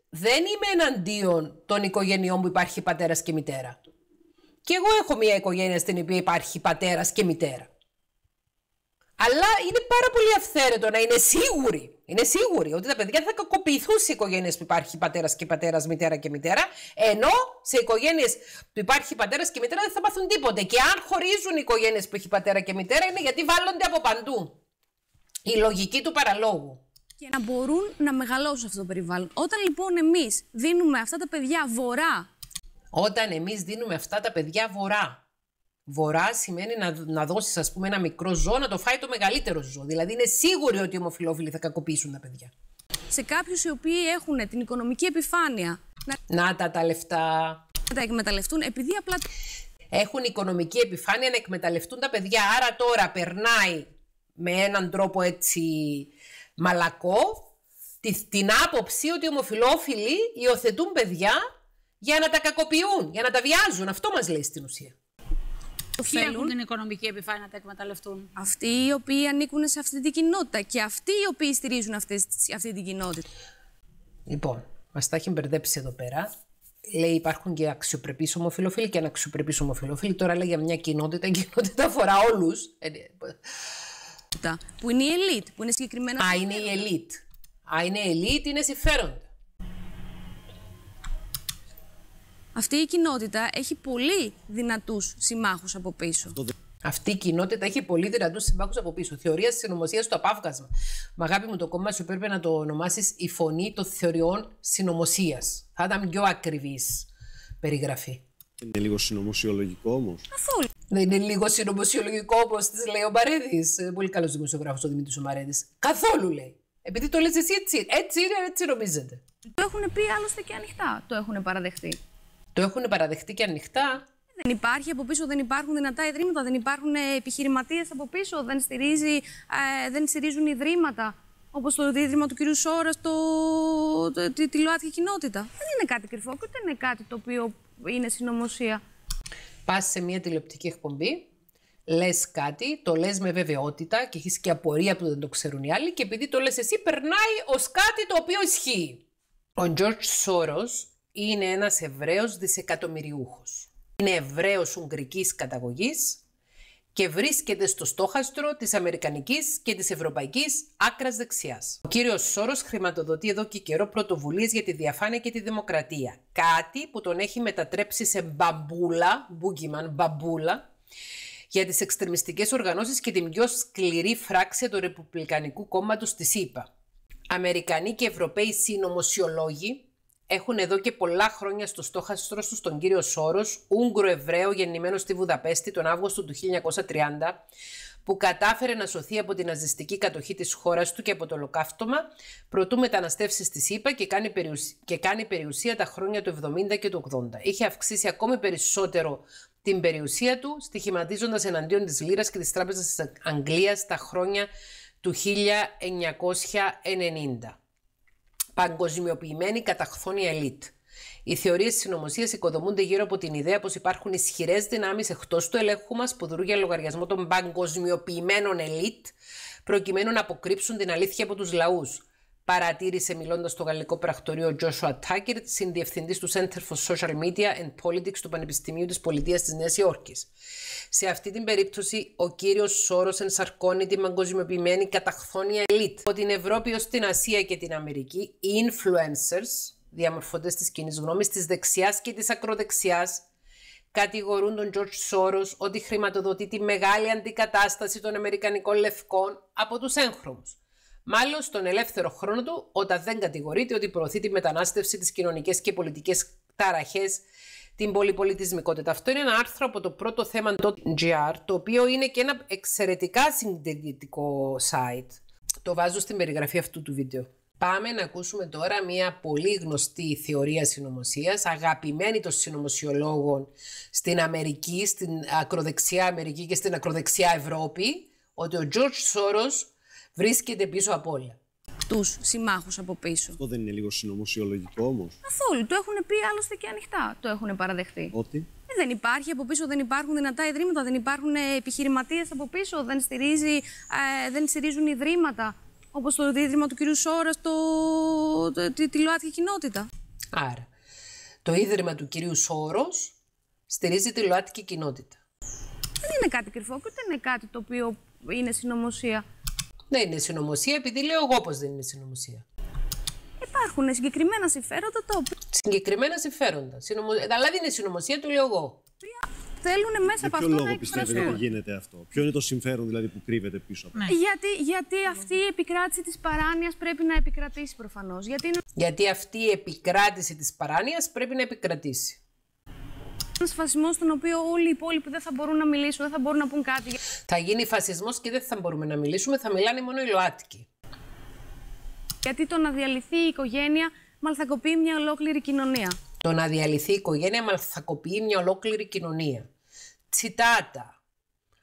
Δεν είμαι εναντίον των οικογενειών που υπάρχει πατέρας και μητέρα. Και εγώ έχω μια οικογένεια στην οποία υπάρχει πατέρας και μητέρα. Αλλά είναι πάρα πολύ αυθαίρετο να είναι σίγουροι. Είναι σίγουροι ότι τα παιδιά θα κακοποιηθούν σε οικογένειες που υπάρχει πατέρας και πατέρας, μητέρα και μητέρα, ενώ σε οικογένειες που υπάρχει πατέρας και μητέρα δεν θα πάθουν τίποτε. Και αν χωρίζουν οι οικογένειες που έχει πατέρα και μητέρα, είναι γιατί βάλλονται από παντού. Η λογική του παραλόγου. Και να μπορούν να μεγαλώσουν αυτό το περιβάλλον. Όταν λοιπόν εμείς δίνουμε αυτά τα παιδιά βορρά. Όταν εμείς δίνουμε αυτά τα παιδιά βορρά Βορρά σημαίνει να, να δώσεις, ας πούμε, ένα μικρό ζώο να το φάει το μεγαλύτερο ζώο. Δηλαδή, είναι σίγουροι ότι οι ομοφυλόφιλοι θα κακοποιήσουν τα παιδιά. Σε κάποιους οι οποίοι έχουν την οικονομική επιφάνεια. Να, να τα τα λεφτά. Να τα εκμεταλλευτούν επειδή απλά. Έχουν οικονομική επιφάνεια να εκμεταλλευτούν τα παιδιά. Άρα τώρα περνάει με έναν τρόπο έτσι μαλακό τη, την άποψη ότι οι ομοφυλόφιλοι υιοθετούν παιδιά για να τα κακοποιούν, για να τα βιάζουν. Αυτό μας λέει στην ουσία. Ποιοι θέλουν. έχουν την οικονομική επιφάνεια να τα εκμεταλλευτούν. Αυτοί οι οποίοι ανήκουν σε αυτή την κοινότητα και αυτοί οι οποίοι στηρίζουν αυτές, αυτή την κοινότητα. Λοιπόν, μας τα έχει μπερδέψει εδώ πέρα. Λέει υπάρχουν και αξιοπρεπείς ομοφιλοφίλοι και αναξιοπρεπείς ομοφιλοφίλοι. Τώρα λέει για μια κοινότητα. Η κοινότητα αφορά όλους. Ε, ναι. Που είναι η elite. που είναι συγκεκριμένα. Α, είναι η ελίτ. Α, είναι η ελίτ, είναι συμφέροντα. αυτή η κοινότητα έχει πολύ δυνατούς συμμάχους από πίσω. Αυτή η κοινότητα έχει πολύ δυνατούς συμμάχους από πίσω. Θεωρία της συνωμοσίας στο απάβγασμα. Μα αγάπη μου, το κόμμα σου πρέπει να το ονομάσεις η φωνή των θεωριών συνωμοσίας. Θα ήταν πιο ακριβής περιγραφή. Είναι λίγο συνωμοσιολογικό όμως. Καθόλου. Δεν ναι, είναι λίγο συνωμοσιολογικό όπως της λέει ο Μαρέδης. Ε, πολύ καλός δημοσιογράφος ο Δημήτρης Ομαρέδη. Καθόλου λέει. Επειδή το λέει εσύ έτσι. Έτσι είναι, έτσι νομίζετε. Το έχουν πει άλλωστε και ανοιχτά. Το έχουν παραδεχτεί. Το έχουν παραδεχτεί και ανοιχτά. Δεν υπάρχει από πίσω, δεν υπάρχουν δυνατά ιδρύματα, δεν υπάρχουν ε, επιχειρηματίες από πίσω, δεν, στηρίζει, ε, δεν στηρίζουν ιδρύματα. Όπως το Ίδρυμα του κ. Σόρα, το, το, τη, τη ΛΟΑΤΚΙ κοινότητα. Δεν είναι κάτι κρυφό και ούτε είναι κάτι το οποίο είναι συνωμοσία. Πας σε μια τηλεοπτική εκπομπή, λες κάτι, το λες με βεβαιότητα και έχεις και απορία που δεν το ξέρουν οι άλλοι, και επειδή το λες εσύ, περνάει ω κάτι το οποίο ισχύει. Ο Τζορτ Σόρο είναι ένας Εβραίος δισεκατομμυριούχος. Είναι Εβραίος Ουγγρικής καταγωγής και βρίσκεται στο στόχαστρο της Αμερικανικής και της Ευρωπαϊκής άκρας δεξιάς. Ο κύριος Σόρος χρηματοδοτεί εδώ και καιρό πρωτοβουλίες για τη διαφάνεια και τη δημοκρατία. Κάτι που τον έχει μετατρέψει σε μπαμπούλα, μπούγκιμαν μπαμπούλα, για τις εξτρεμιστικές οργανώσεις και την πιο σκληρή φράξη του Ρεπουμπλικανικού Κόμματος της ΗΠΑ. Αμερικανοί και Ευρωπαίοι συνωμοσιολόγοι έχουν εδώ και πολλά χρόνια στο στόχαστρο τους τον κύριο Σόρος, Ούγγρο Εβραίο γεννημένος στη Βουδαπέστη τον Αύγουστο του 1930, που κατάφερε να σωθεί από την ναζιστική κατοχή της χώρας του και από το ολοκαύτωμα, προτού μεταναστεύσει στη ΣΥΠΑ και κάνει, περιουσία, και κάνει περιουσία τα χρόνια του 70 και του 80. Είχε αυξήσει ακόμη περισσότερο την περιουσία του, στοιχηματίζοντας εναντίον της ΛΥΡΑ και της Τράπεζας της Αγγλίας τα χρόνια του 1990 παγκοσμιοποιημένη καταχθόνια ελίτ. Οι θεωρίες της συνωμοσίας οικοδομούνται γύρω από την ιδέα πως υπάρχουν ισχυρές δυνάμεις εκτός του ελέγχου μας που δρούν για λογαριασμό των παγκοσμιοποιημένων ελίτ, προκειμένου να αποκρύψουν την αλήθεια από τους λαούς παρατήρησε μιλώντας στο γαλλικό πρακτορείο Joshua Tucker, συνδιευθυντής του Center for Social Media and Politics του Πανεπιστημίου της Πολιτείας της Νέας Υόρκης. Σε αυτή την περίπτωση, ο κύριος Σόρος ενσαρκώνει τη παγκοσμιοποιημένη καταχθόνια elite. Από την Ευρώπη ως την Ασία και την Αμερική, οι influencers, διαμορφωτές της κοινής γνώμης, της δεξιάς και της ακροδεξιάς, κατηγορούν τον George Soros ότι χρηματοδοτεί τη μεγάλη αντικατάσταση των Αμερικανικών λευκών από τους έγχρωμους μάλλον στον ελεύθερο χρόνο του, όταν δεν κατηγορείται ότι προωθεί τη μετανάστευση, τις κοινωνικές και πολιτικές ταραχές, την πολυπολιτισμικότητα. Αυτό είναι ένα άρθρο από το πρώτο θέμα το GR, το οποίο είναι και ένα εξαιρετικά συντηρητικό site. Το βάζω στην περιγραφή αυτού του βίντεο. Πάμε να ακούσουμε τώρα μια πολύ γνωστή θεωρία συνωμοσίας, αγαπημένη των συνωμοσιολόγων στην Αμερική, στην ακροδεξιά Αμερική και στην ακροδεξιά Ευρώπη, ότι ο George Soros βρίσκεται πίσω από όλα. Τους συμμάχους από πίσω. Αυτό δεν είναι λίγο συνωμοσιολογικό όμως. Καθόλου. Το έχουν πει άλλωστε και ανοιχτά. Το έχουν παραδεχτεί. Ότι. Ε, δεν υπάρχει από πίσω, δεν υπάρχουν δυνατά ιδρύματα, δεν υπάρχουν ε, επιχειρηματίες από πίσω, δεν, στηρίζει, ε, δεν στηρίζουν ιδρύματα. Όπως το ίδρυμα του κυρίου Σόρας, το, το, τη, τη ΛΟΑΤΚΙ κοινότητα. Άρα, το ίδρυμα του κυρίου Σόρος στηρίζει τη ΛΟΑΤΚΙ κοινότητα. Δεν είναι κάτι κρυφό και ούτε είναι κάτι το οποίο είναι συνωμοσία. Δεν είναι συνωμοσία, επειδή λέω εγώ πως δεν είναι συνωμοσία. Υπάρχουν συγκεκριμένα συμφέροντα τα οποία. Συγκεκριμένα συμφέροντα. Συνωμο... Αλλά δεν είναι συνωμοσία, το λέω εγώ. Θέλουν μέσα από αυτό λόγο να ότι γίνεται αυτό, Ποιο είναι το συμφέρον δηλαδή που κρύβεται πίσω από ναι. Γιατί, γιατί αυτή η επικράτηση της παράνοιας πρέπει να επικρατήσει προφανώς. Γιατί... γιατί αυτή η επικράτηση της παράνοιας πρέπει να επικρατήσει. Ένας φασισμός στον οποίο όλοι οι υπόλοιποι δεν θα μπορούν να μιλήσουν, δεν θα μπορούν να πούν κάτι. Θα γίνει φασισμός και δεν θα μπορούμε να μιλήσουμε, θα μιλάνε μόνο οι ΛΟΑΤΚΙ. Γιατί το να διαλυθεί η οικογένεια μαλθακοποιεί μια ολόκληρη κοινωνία. Το να διαλυθεί η οικογένεια μαλθακοποιεί μια ολόκληρη κοινωνία. Τσιτάτα,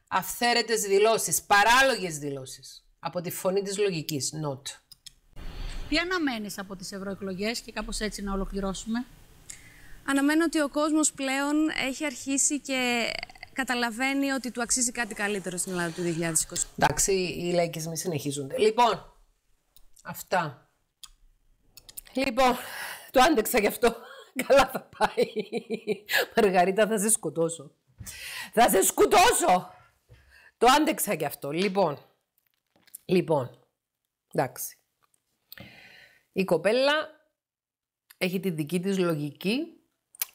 Αυθαίρετες δηλώσεις, παράλογες δηλώσεις Από τη φωνή της λογικής not. Τι αναμένει από τις ευρωεκλογές και κάπως έτσι να ολοκληρώσουμε. Αναμένω ότι ο κόσμος πλέον έχει αρχίσει και καταλαβαίνει ότι του αξίζει κάτι καλύτερο στην Ελλάδα του 2020. Εντάξει, οι λαϊκισμοί συνεχίζονται. Λοιπόν, αυτά. Λοιπόν, το άντεξα γι' αυτό. Καλά θα πάει. Μαργαρίτα, θα σε σκοτώσω. Θα σε σκοτώσω! Το άντεξα γι' αυτό. Λοιπόν, λοιπόν, εντάξει. Η κοπέλα έχει τη δική της λογική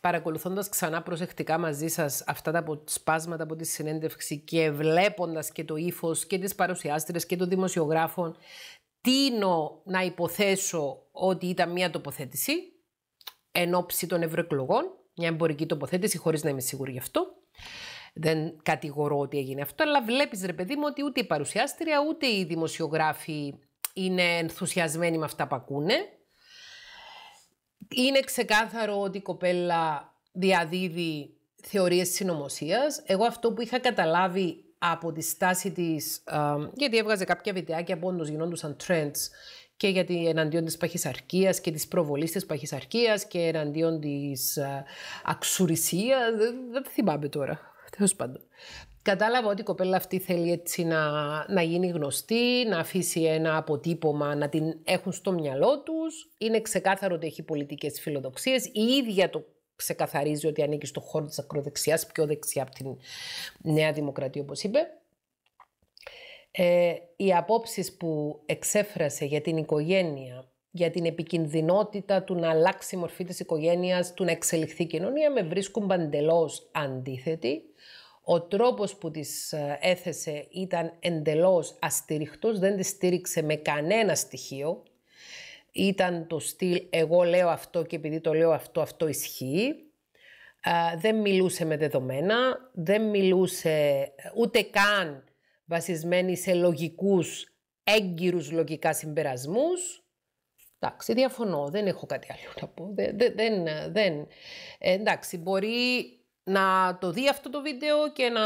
Παρακολουθώντας ξανά προσεκτικά μαζί σας αυτά τα σπάσματα από τη συνέντευξη και βλέποντας και το ύφος και τις παρουσιάστρες και των δημοσιογράφων, τίνω να υποθέσω ότι ήταν μια τοποθέτηση εν ώψη των ευρωεκλογών, μια εμπορική τοποθέτηση χωρίς να είμαι σίγουρη γι' αυτό. Δεν κατηγορώ ότι έγινε αυτό, αλλά βλέπεις ρε παιδί μου ότι ούτε η παρουσιάστρια ούτε οι δημοσιογράφοι είναι ενθουσιασμένοι με αυτά που ακούνε. Είναι ξεκάθαρο ότι η κοπέλα διαδίδει θεωρίες συνωμοσίας. Εγώ αυτό που είχα καταλάβει από τη στάση της, γιατί έβγαζε κάποια βιντεάκια από όντως γινόντουσαν trends και για εναντίον της παχυσαρκίας και της προβολής της παχυσαρκίας και εναντίον της α, αξουρισίας, δεν, δεν θυμάμαι τώρα, τέλος πάντων. Κατάλαβα ότι η κοπέλα αυτή θέλει έτσι να, γίνει γνωστή, να αφήσει ένα αποτύπωμα, να την έχουν στο μυαλό τους. Είναι ξεκάθαρο ότι έχει πολιτικές φιλοδοξίες. Η ίδια το ξεκαθαρίζει ότι ανήκει στο χώρο της ακροδεξιάς, πιο δεξιά από την Νέα Δημοκρατία όπως είπε. Ε, οι απόψεις που εξέφρασε για την οικογένεια, για την επικινδυνότητα του να αλλάξει η μορφή της οικογένειας, του να εξελιχθεί η κοινωνία, με βρίσκουν παντελώς αντίθετη. Ο τρόπος που τις ε, έθεσε ήταν εντελώς αστηριχτός, δεν τη στήριξε με κανένα στοιχείο. Ήταν το στυλ «εγώ λέω αυτό και επειδή το λέω αυτό, αυτό ισχύει». Δεν μιλούσε με δεδομένα, δεν μιλούσε ούτε καν βασισμένη σε λογικούς, έγκυρους λογικά συμπερασμούς. Εντάξει, διαφωνώ, δεν έχω κάτι άλλο να πω. Δεν, ε, δεν, δεν, εντάξει, μπορεί να το δει αυτό το βίντεο και να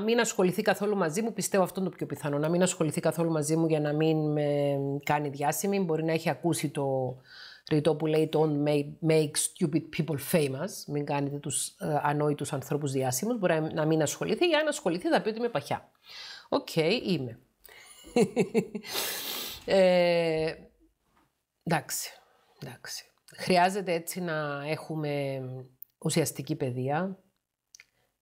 μην ασχοληθεί καθόλου μαζί μου. Πιστεύω αυτό είναι το πιο πιθανό. Να μην ασχοληθεί καθόλου μαζί μου για να μην με κάνει διάσημη. Μπορεί να έχει ακούσει το ρητό που λέει Don't make stupid people famous. Μην κάνετε τους ε, ανόητους ανθρώπους διάσημους. Μπορεί να μην ασχοληθεί ή αν ασχοληθεί θα πει ότι είμαι παχιά. Οκ, okay, είμαι. ε, εντάξει, εντάξει. Χρειάζεται έτσι να έχουμε ουσιαστική παιδεία,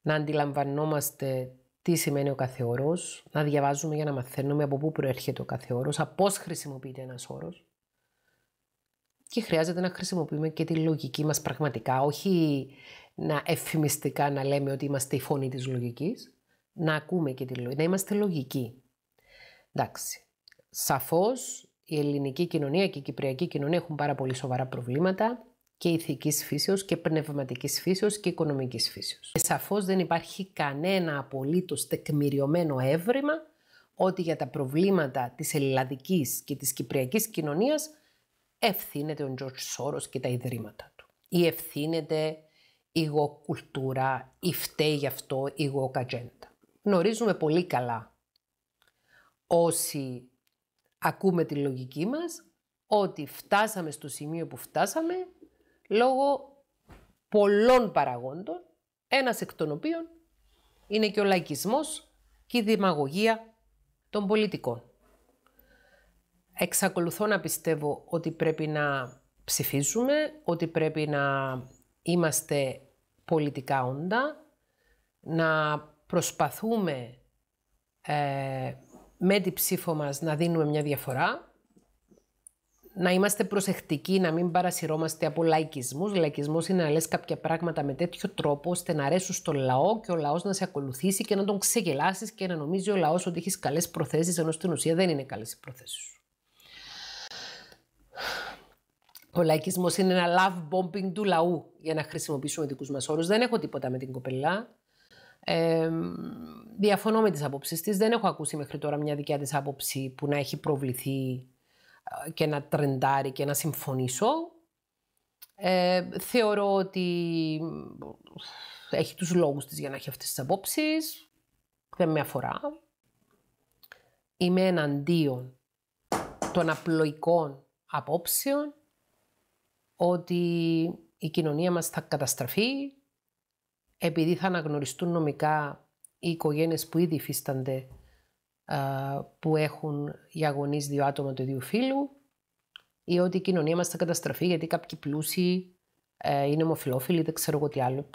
να αντιλαμβανόμαστε τι σημαίνει ο κάθε ορό, να διαβάζουμε για να μαθαίνουμε από πού προέρχεται ο κάθε όρο, από πώς χρησιμοποιείται ένας όρος. Και χρειάζεται να χρησιμοποιούμε και τη λογική μας πραγματικά, όχι να εφημιστικά να λέμε ότι είμαστε η φωνή της λογικής, να ακούμε και τη λογική, να είμαστε λογικοί. Εντάξει, σαφώς η ελληνική κοινωνία και η κυπριακή κοινωνία έχουν πάρα πολύ σοβαρά προβλήματα και ηθικής φύσεως και πνευματικής φύσεως και οικονομικής φύσεως. Και σαφώς δεν υπάρχει κανένα απολύτως τεκμηριωμένο έβριμα ότι για τα προβλήματα της ελλαδικής και της κυπριακής κοινωνίας ευθύνεται ο Τζορτ Σόρος και τα ιδρύματα του. Ή ευθύνεται η γοκουλτούρα, ή φταίει γι' αυτό η γοκατζέντα. Γνωρίζουμε πολύ καλά όσοι ακούμε τη λογική μας ότι φτάσαμε στο σημείο που φτάσαμε λόγω πολλών παραγόντων, ένας εκ των οποίων είναι και ο λαϊκισμός και η δημαγωγία των πολιτικών. Εξακολουθώ να πιστεύω ότι πρέπει να ψηφίζουμε, ότι πρέπει να είμαστε πολιτικά όντα, να προσπαθούμε ε, με την ψήφο μας να δίνουμε μια διαφορά να είμαστε προσεκτικοί, να μην παρασυρώμαστε από λαϊκισμούς. Λαϊκισμός είναι να λες κάποια πράγματα με τέτοιο τρόπο ώστε να αρέσουν στο λαό και ο λαός να σε ακολουθήσει και να τον ξεγελάσεις και να νομίζει ο λαός ότι έχεις καλές προθέσεις ενώ στην ουσία δεν είναι καλές οι προθέσεις. σου. Ο λαϊκισμός είναι ένα love bombing του λαού για να χρησιμοποιήσουμε δικούς μας όρους. Δεν έχω τίποτα με την κοπελά. Ε, διαφωνώ με τις απόψεις της. Δεν έχω ακούσει μέχρι τώρα μια δικιά της άποψη που να έχει προβληθεί και να τρεντάρει και να συμφωνήσω. Ε, θεωρώ ότι έχει τους λόγους της για να έχει αυτές τις απόψεις. Δεν με αφορά. Είμαι εναντίον των απλοϊκών απόψεων ότι η κοινωνία μας θα καταστραφεί επειδή θα αναγνωριστούν νομικά οι οικογένειες που ήδη υφίστανται που έχουν οι αγωνείς δύο άτομα του ίδιου φύλου ή ότι η κοινωνία μας θα καταστραφεί γιατί κάποιοι πλούσιοι ε, είναι ομοφυλόφιλοι, δεν ξέρω εγώ τι άλλο.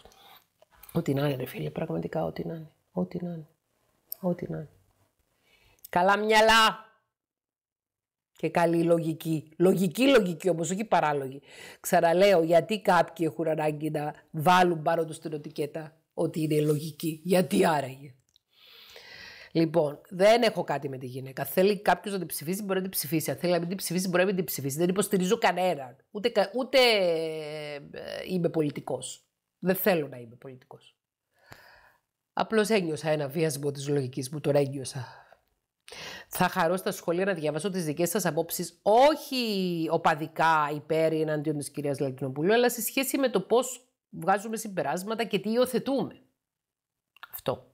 Ό,τι να είναι ρε φίλε, πραγματικά ό,τι να είναι. Ό,τι να είναι. Ό,τι να Καλά μυαλά! και καλή λογική. Λογική λογική όμως, όχι παράλογη. Ξαναλέω, γιατί κάποιοι έχουν ανάγκη να βάλουν πάνω τους στην οτικέτα ότι είναι λογική. Γιατί άραγε. Λοιπόν, δεν έχω κάτι με τη γυναίκα. Θέλει κάποιος να την ψηφίσει, μπορεί να την ψηφίσει. Αν θέλει να μην την ψηφίσει, μπορεί να μην την ψηφίσει. Δεν υποστηρίζω κανέναν. Ούτε, ούτε ε, είμαι πολιτικός. Δεν θέλω να είμαι πολιτικός. Απλώς ένιωσα ένα βιασμό της λογικής μου, Τώρα ένιωσα. Θα χαρώ στα σχολεία να διαβάσω τις δικές σας απόψεις, όχι οπαδικά υπέρ ή εναντίον της κυρίας Λαλκινοπούλου, αλλά σε σχέση με το πώς βγάζουμε συμπεράσματα και τι υιοθετούμε. Αυτό.